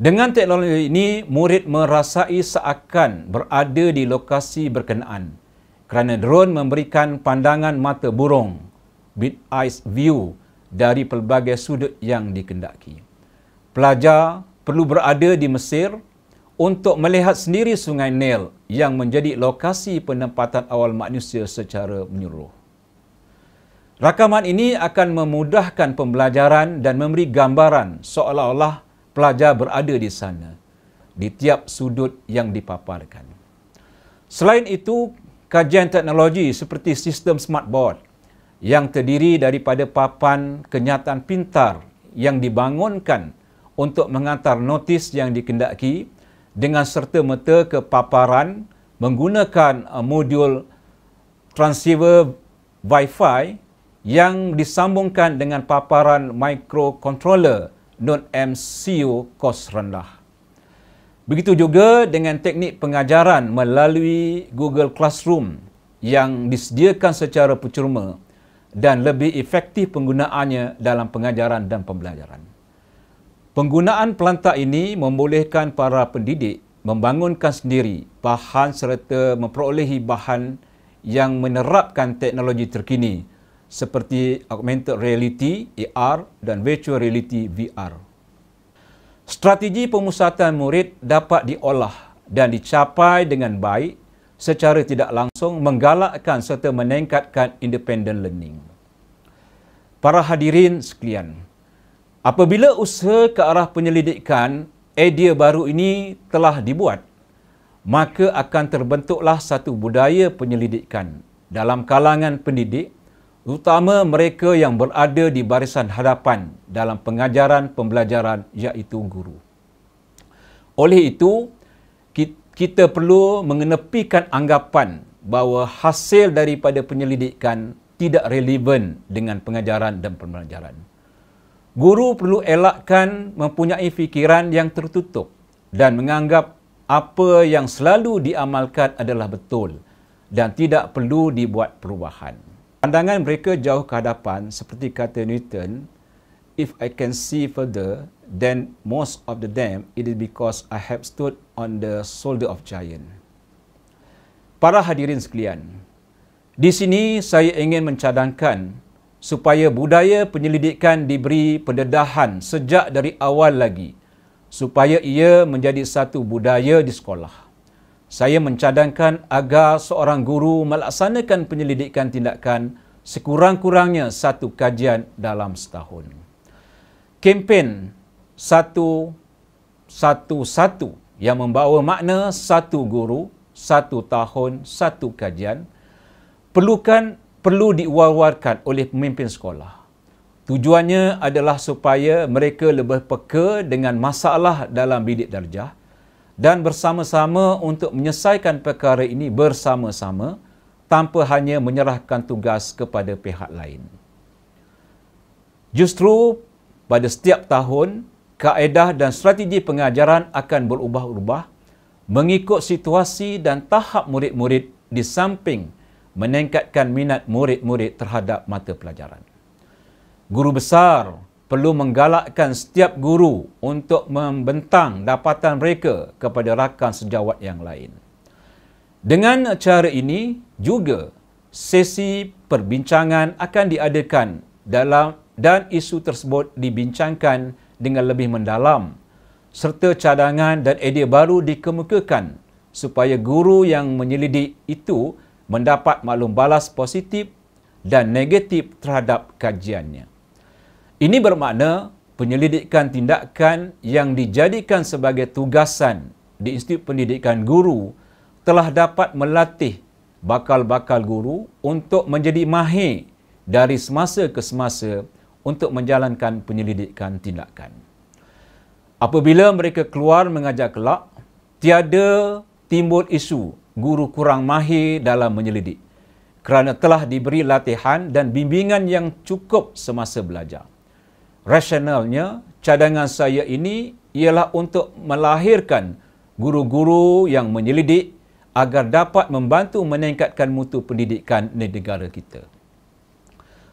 Dengan teknologi ini, murid merasai seakan berada di lokasi berkenaan kerana drone memberikan pandangan mata burung, bit eyes view dari pelbagai sudut yang dikendaki. Pelajar perlu berada di Mesir untuk melihat sendiri Sungai Nil yang menjadi lokasi penempatan awal manusia secara menyeluruh. Rakaman ini akan memudahkan pembelajaran dan memberi gambaran seolah-olah pelajar berada di sana, di tiap sudut yang dipaparkan. Selain itu, kajian teknologi seperti sistem smartboard yang terdiri daripada papan kenyataan pintar yang dibangunkan untuk mengantar notis yang dikendaki dengan serta merta ke paparan menggunakan eh, modul transceiver Wi-Fi yang disambungkan dengan paparan microcontroller non MCU kos rendah. Begitu juga dengan teknik pengajaran melalui Google Classroom yang disediakan secara percuma dan lebih efektif penggunaannya dalam pengajaran dan pembelajaran. Penggunaan pelantar ini membolehkan para pendidik membangunkan sendiri bahan serta memperolehi bahan yang menerapkan teknologi terkini seperti augmented reality AR dan virtual reality VR. Strategi pemusatan murid dapat diolah dan dicapai dengan baik secara tidak langsung menggalakkan serta meningkatkan independent learning. Para hadirin sekalian, apabila usaha ke arah penyelidikan idea baru ini telah dibuat, maka akan terbentuklah satu budaya penyelidikan dalam kalangan pendidik terutama mereka yang berada di barisan hadapan dalam pengajaran pembelajaran iaitu guru. Oleh itu, kita perlu mengenepikan anggapan bahawa hasil daripada penyelidikan tidak relevan dengan pengajaran dan pembelajaran. Guru perlu elakkan mempunyai fikiran yang tertutup dan menganggap apa yang selalu diamalkan adalah betul dan tidak perlu dibuat perubahan. Pandangan mereka jauh ke hadapan seperti kata Newton, if I can see further, then most of the them, it is because I have stood on the shoulder of giant. Para hadirin sekalian, di sini saya ingin mencadangkan supaya budaya penyelidikan diberi pendedahan sejak dari awal lagi supaya ia menjadi satu budaya di sekolah saya mencadangkan agar seorang guru melaksanakan penyelidikan tindakan sekurang-kurangnya satu kajian dalam setahun. Kempen satu satu satu yang membawa makna satu guru, satu tahun, satu kajian perlukan perlu diwar-warkan oleh pemimpin sekolah. Tujuannya adalah supaya mereka lebih peka dengan masalah dalam bidik darjah dan bersama-sama untuk menyelesaikan perkara ini bersama-sama tanpa hanya menyerahkan tugas kepada pihak lain. Justru pada setiap tahun, kaedah dan strategi pengajaran akan berubah-ubah mengikut situasi dan tahap murid-murid di samping meningkatkan minat murid-murid terhadap mata pelajaran. Guru besar perlu menggalakkan setiap guru untuk membentang dapatan mereka kepada rakan sejawat yang lain. Dengan cara ini juga sesi perbincangan akan diadakan dalam dan isu tersebut dibincangkan dengan lebih mendalam serta cadangan dan idea baru dikemukakan supaya guru yang menyelidik itu mendapat maklum balas positif dan negatif terhadap kajiannya. Ini bermakna penyelidikan tindakan yang dijadikan sebagai tugasan di Institut Pendidikan Guru telah dapat melatih bakal-bakal guru untuk menjadi mahir dari semasa ke semasa untuk menjalankan penyelidikan tindakan. Apabila mereka keluar mengajar kelak, tiada timbul isu guru kurang mahir dalam menyelidik kerana telah diberi latihan dan bimbingan yang cukup semasa belajar rasionalnya cadangan saya ini ialah untuk melahirkan guru-guru yang menyelidik agar dapat membantu meningkatkan mutu pendidikan di negara kita.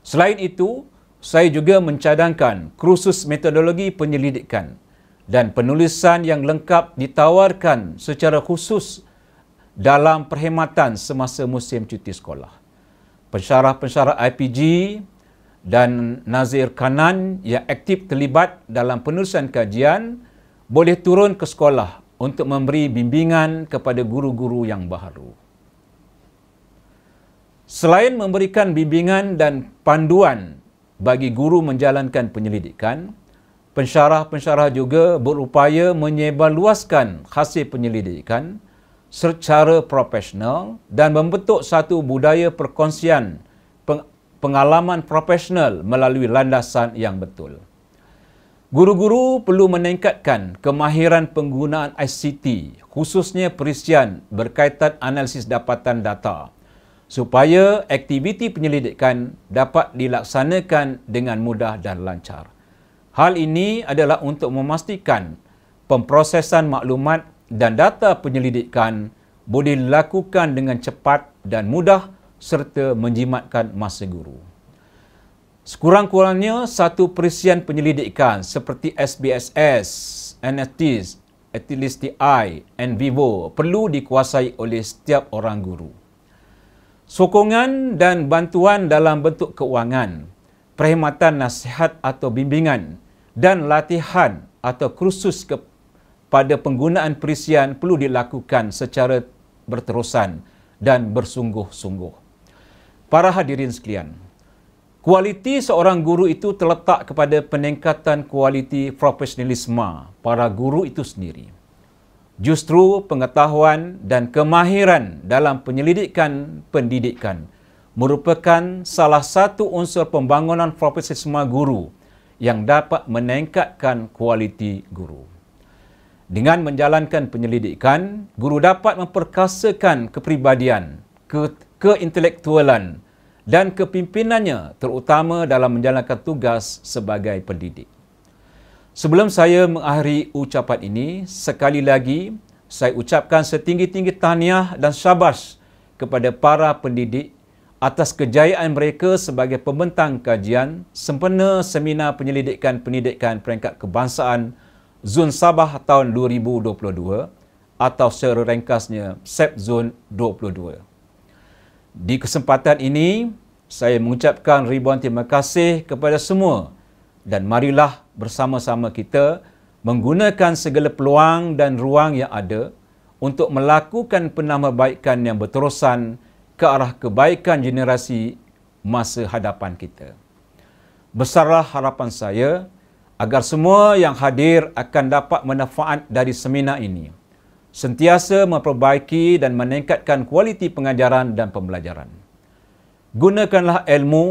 Selain itu, saya juga mencadangkan kursus metodologi penyelidikan dan penulisan yang lengkap ditawarkan secara khusus dalam perkhidmatan semasa musim cuti sekolah. Pensyarah-pensyarah IPG, dan Nazir Kanan yang aktif terlibat dalam penulisan kajian boleh turun ke sekolah untuk memberi bimbingan kepada guru-guru yang baru. Selain memberikan bimbingan dan panduan bagi guru menjalankan penyelidikan, pensyarah-pensyarah juga berupaya menyebarluaskan hasil penyelidikan secara profesional dan membentuk satu budaya perkongsian pengalaman profesional melalui landasan yang betul. Guru-guru perlu meningkatkan kemahiran penggunaan ICT khususnya perisian berkaitan analisis dapatan data supaya aktiviti penyelidikan dapat dilaksanakan dengan mudah dan lancar. Hal ini adalah untuk memastikan pemprosesan maklumat dan data penyelidikan boleh dilakukan dengan cepat dan mudah serta menjimatkan masa guru. Sekurang-kurangnya satu perisian penyelidikan seperti SBSS, NSTs, Atelisti I, and Vivo perlu dikuasai oleh setiap orang guru. Sokongan dan bantuan dalam bentuk keuangan, perkhidmatan nasihat atau bimbingan dan latihan atau kursus kepada penggunaan perisian perlu dilakukan secara berterusan dan bersungguh-sungguh. Para hadirin sekalian, kualiti seorang guru itu terletak kepada peningkatan kualiti profesionalisme para guru itu sendiri. Justru pengetahuan dan kemahiran dalam penyelidikan pendidikan merupakan salah satu unsur pembangunan profesionalisme guru yang dapat meningkatkan kualiti guru. Dengan menjalankan penyelidikan, guru dapat memperkasakan kepribadian, ketua, keintelektualan dan kepimpinannya terutama dalam menjalankan tugas sebagai pendidik. Sebelum saya mengakhiri ucapan ini, sekali lagi saya ucapkan setinggi-tinggi tahniah dan syabas kepada para pendidik atas kejayaan mereka sebagai pembentang kajian sempena seminar penyelidikan pendidikan peringkat kebangsaan Zon Sabah tahun 2022 atau secara ringkasnya SEP Zon 22. Di kesempatan ini, saya mengucapkan ribuan terima kasih kepada semua dan marilah bersama-sama kita menggunakan segala peluang dan ruang yang ada untuk melakukan penambahbaikan yang berterusan ke arah kebaikan generasi masa hadapan kita. Besarlah harapan saya agar semua yang hadir akan dapat manfaat dari seminar ini sentiasa memperbaiki dan meningkatkan kualiti pengajaran dan pembelajaran. Gunakanlah ilmu,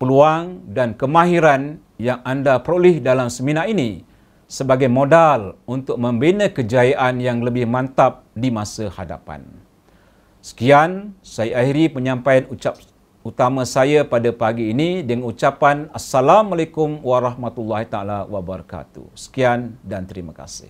peluang dan kemahiran yang anda peroleh dalam seminar ini sebagai modal untuk membina kejayaan yang lebih mantap di masa hadapan. Sekian, saya akhiri penyampaian ucap utama saya pada pagi ini dengan ucapan Assalamualaikum warahmatullahi taala wabarakatuh. Sekian dan terima kasih.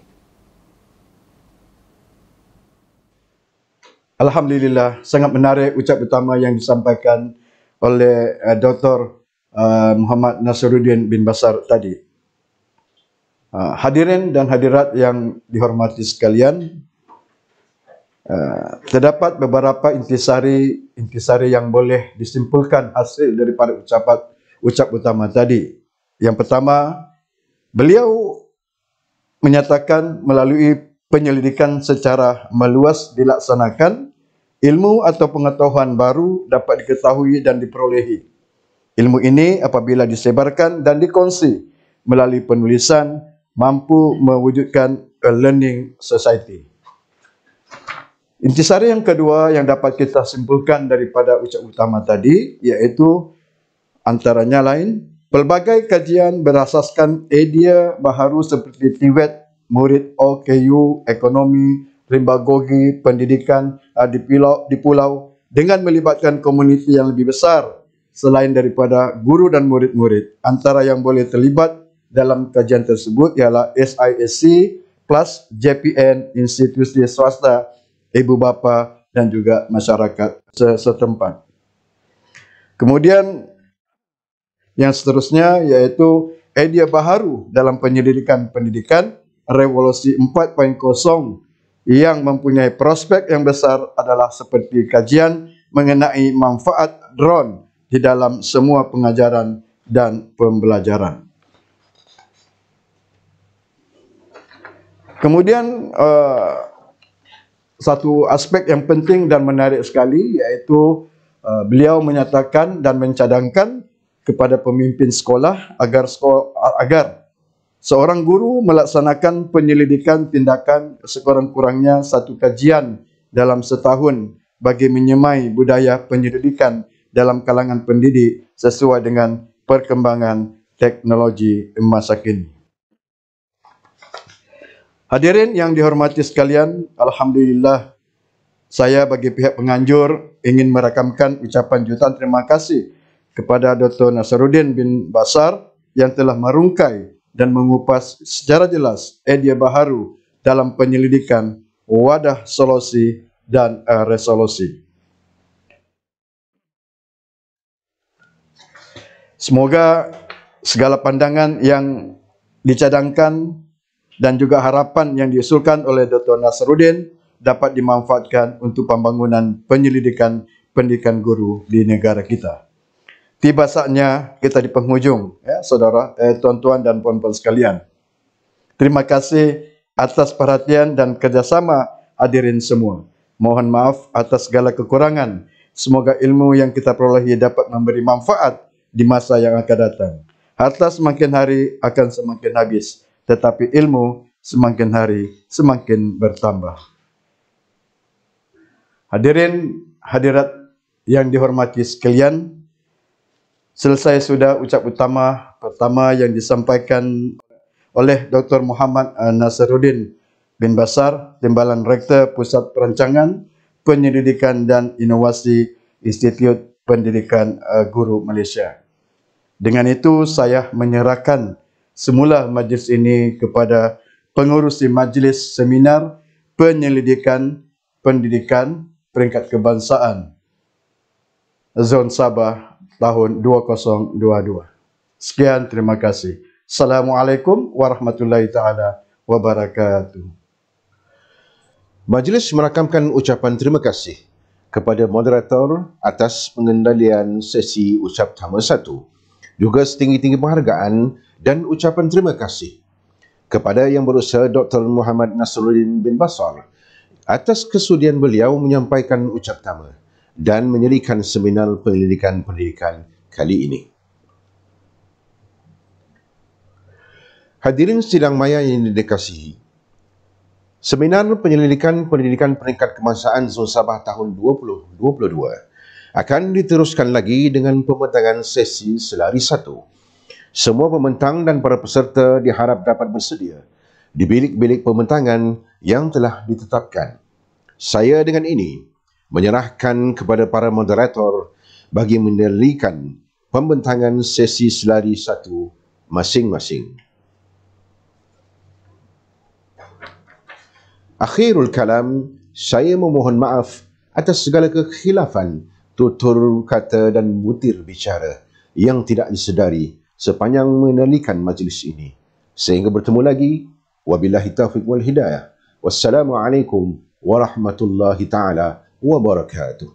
Alhamdulillah, sangat menarik ucap utama yang disampaikan oleh uh, eh, Dr. Uh, eh, Muhammad Nasruddin bin Basar tadi. Uh, hadirin dan hadirat yang dihormati sekalian, uh, terdapat beberapa intisari-intisari yang boleh disimpulkan hasil daripada ucapan ucap utama tadi. Yang pertama, beliau menyatakan melalui penyelidikan secara meluas dilaksanakan, ilmu atau pengetahuan baru dapat diketahui dan diperolehi. Ilmu ini apabila disebarkan dan dikongsi melalui penulisan mampu mewujudkan a learning society. Intisari yang kedua yang dapat kita simpulkan daripada ucap utama tadi iaitu antaranya lain, pelbagai kajian berasaskan idea baharu seperti TVET murid OKU ekonomi rimba gogi pendidikan uh, di pulau di pulau dengan melibatkan komuniti yang lebih besar selain daripada guru dan murid-murid antara yang boleh terlibat dalam kajian tersebut ialah SISC plus JPN institusi swasta ibu bapa dan juga masyarakat setempat kemudian yang seterusnya yaitu idea baharu dalam penyelidikan pendidikan revolusi 4.0 yang mempunyai prospek yang besar adalah seperti kajian mengenai manfaat drone di dalam semua pengajaran dan pembelajaran. Kemudian uh, satu aspek yang penting dan menarik sekali yaitu uh, eh, beliau menyatakan dan mencadangkan kepada pemimpin sekolah agar sekolah, agar seorang guru melaksanakan penyelidikan tindakan sekurang-kurangnya satu kajian dalam setahun bagi menyemai budaya penyelidikan dalam kalangan pendidik sesuai dengan perkembangan teknologi masa kini. Hadirin yang dihormati sekalian, Alhamdulillah saya bagi pihak penganjur ingin merakamkan ucapan jutaan terima kasih kepada Dr. Nasruddin bin Basar yang telah merungkai dan mengupas secara jelas Edia Baharu dalam penyelidikan wadah solusi dan eh, resolusi. Semoga segala pandangan yang dicadangkan dan juga harapan yang diusulkan oleh Dr. Nasruddin dapat dimanfaatkan untuk pembangunan penyelidikan pendidikan guru di negara kita tiba saatnya kita di penghujung ya saudara eh, tuan-tuan dan puan-puan sekalian terima kasih atas perhatian dan kerjasama hadirin semua mohon maaf atas segala kekurangan semoga ilmu yang kita perolehi dapat memberi manfaat di masa yang akan datang harta semakin hari akan semakin habis tetapi ilmu semakin hari semakin bertambah hadirin hadirat yang dihormati sekalian Selesai sudah ucap utama pertama yang disampaikan oleh Dr. Muhammad eh, Nasaruddin bin Basar, Timbalan Rektor Pusat Perancangan, Penyelidikan dan Inovasi Institut Pendidikan eh, Guru Malaysia. Dengan itu, saya menyerahkan semula majlis ini kepada pengurusi majlis seminar penyelidikan pendidikan peringkat kebangsaan Zon Sabah tahun 2022. Sekian, terima kasih. Assalamualaikum warahmatullahi taala wabarakatuh. Majlis merakamkan ucapan terima kasih kepada moderator atas pengendalian sesi ucap tamu satu. Juga setinggi-tinggi penghargaan dan ucapan terima kasih kepada yang berusaha Dr. Muhammad Nasruddin bin Basar atas kesudian beliau menyampaikan ucap tamu dan menyediakan seminar penyelidikan pendidikan kali ini. Hadirin silang maya yang didekasihi, Seminar Penyelidikan Pendidikan Peringkat Kemasaan Zul Sabah tahun 2022 akan diteruskan lagi dengan pembentangan sesi selari satu. Semua pementang dan para peserta diharap dapat bersedia di bilik-bilik pementangan yang telah ditetapkan. Saya dengan ini menyerahkan kepada para moderator bagi mendirikan pembentangan sesi selari satu masing-masing. Akhirul kalam, saya memohon maaf atas segala kekhilafan tutur kata dan mutir bicara yang tidak disedari sepanjang mengendalikan majlis ini. Sehingga bertemu lagi. Wabillahi taufiq wal hidayah. Wassalamualaikum warahmatullahi ta'ala وبركاته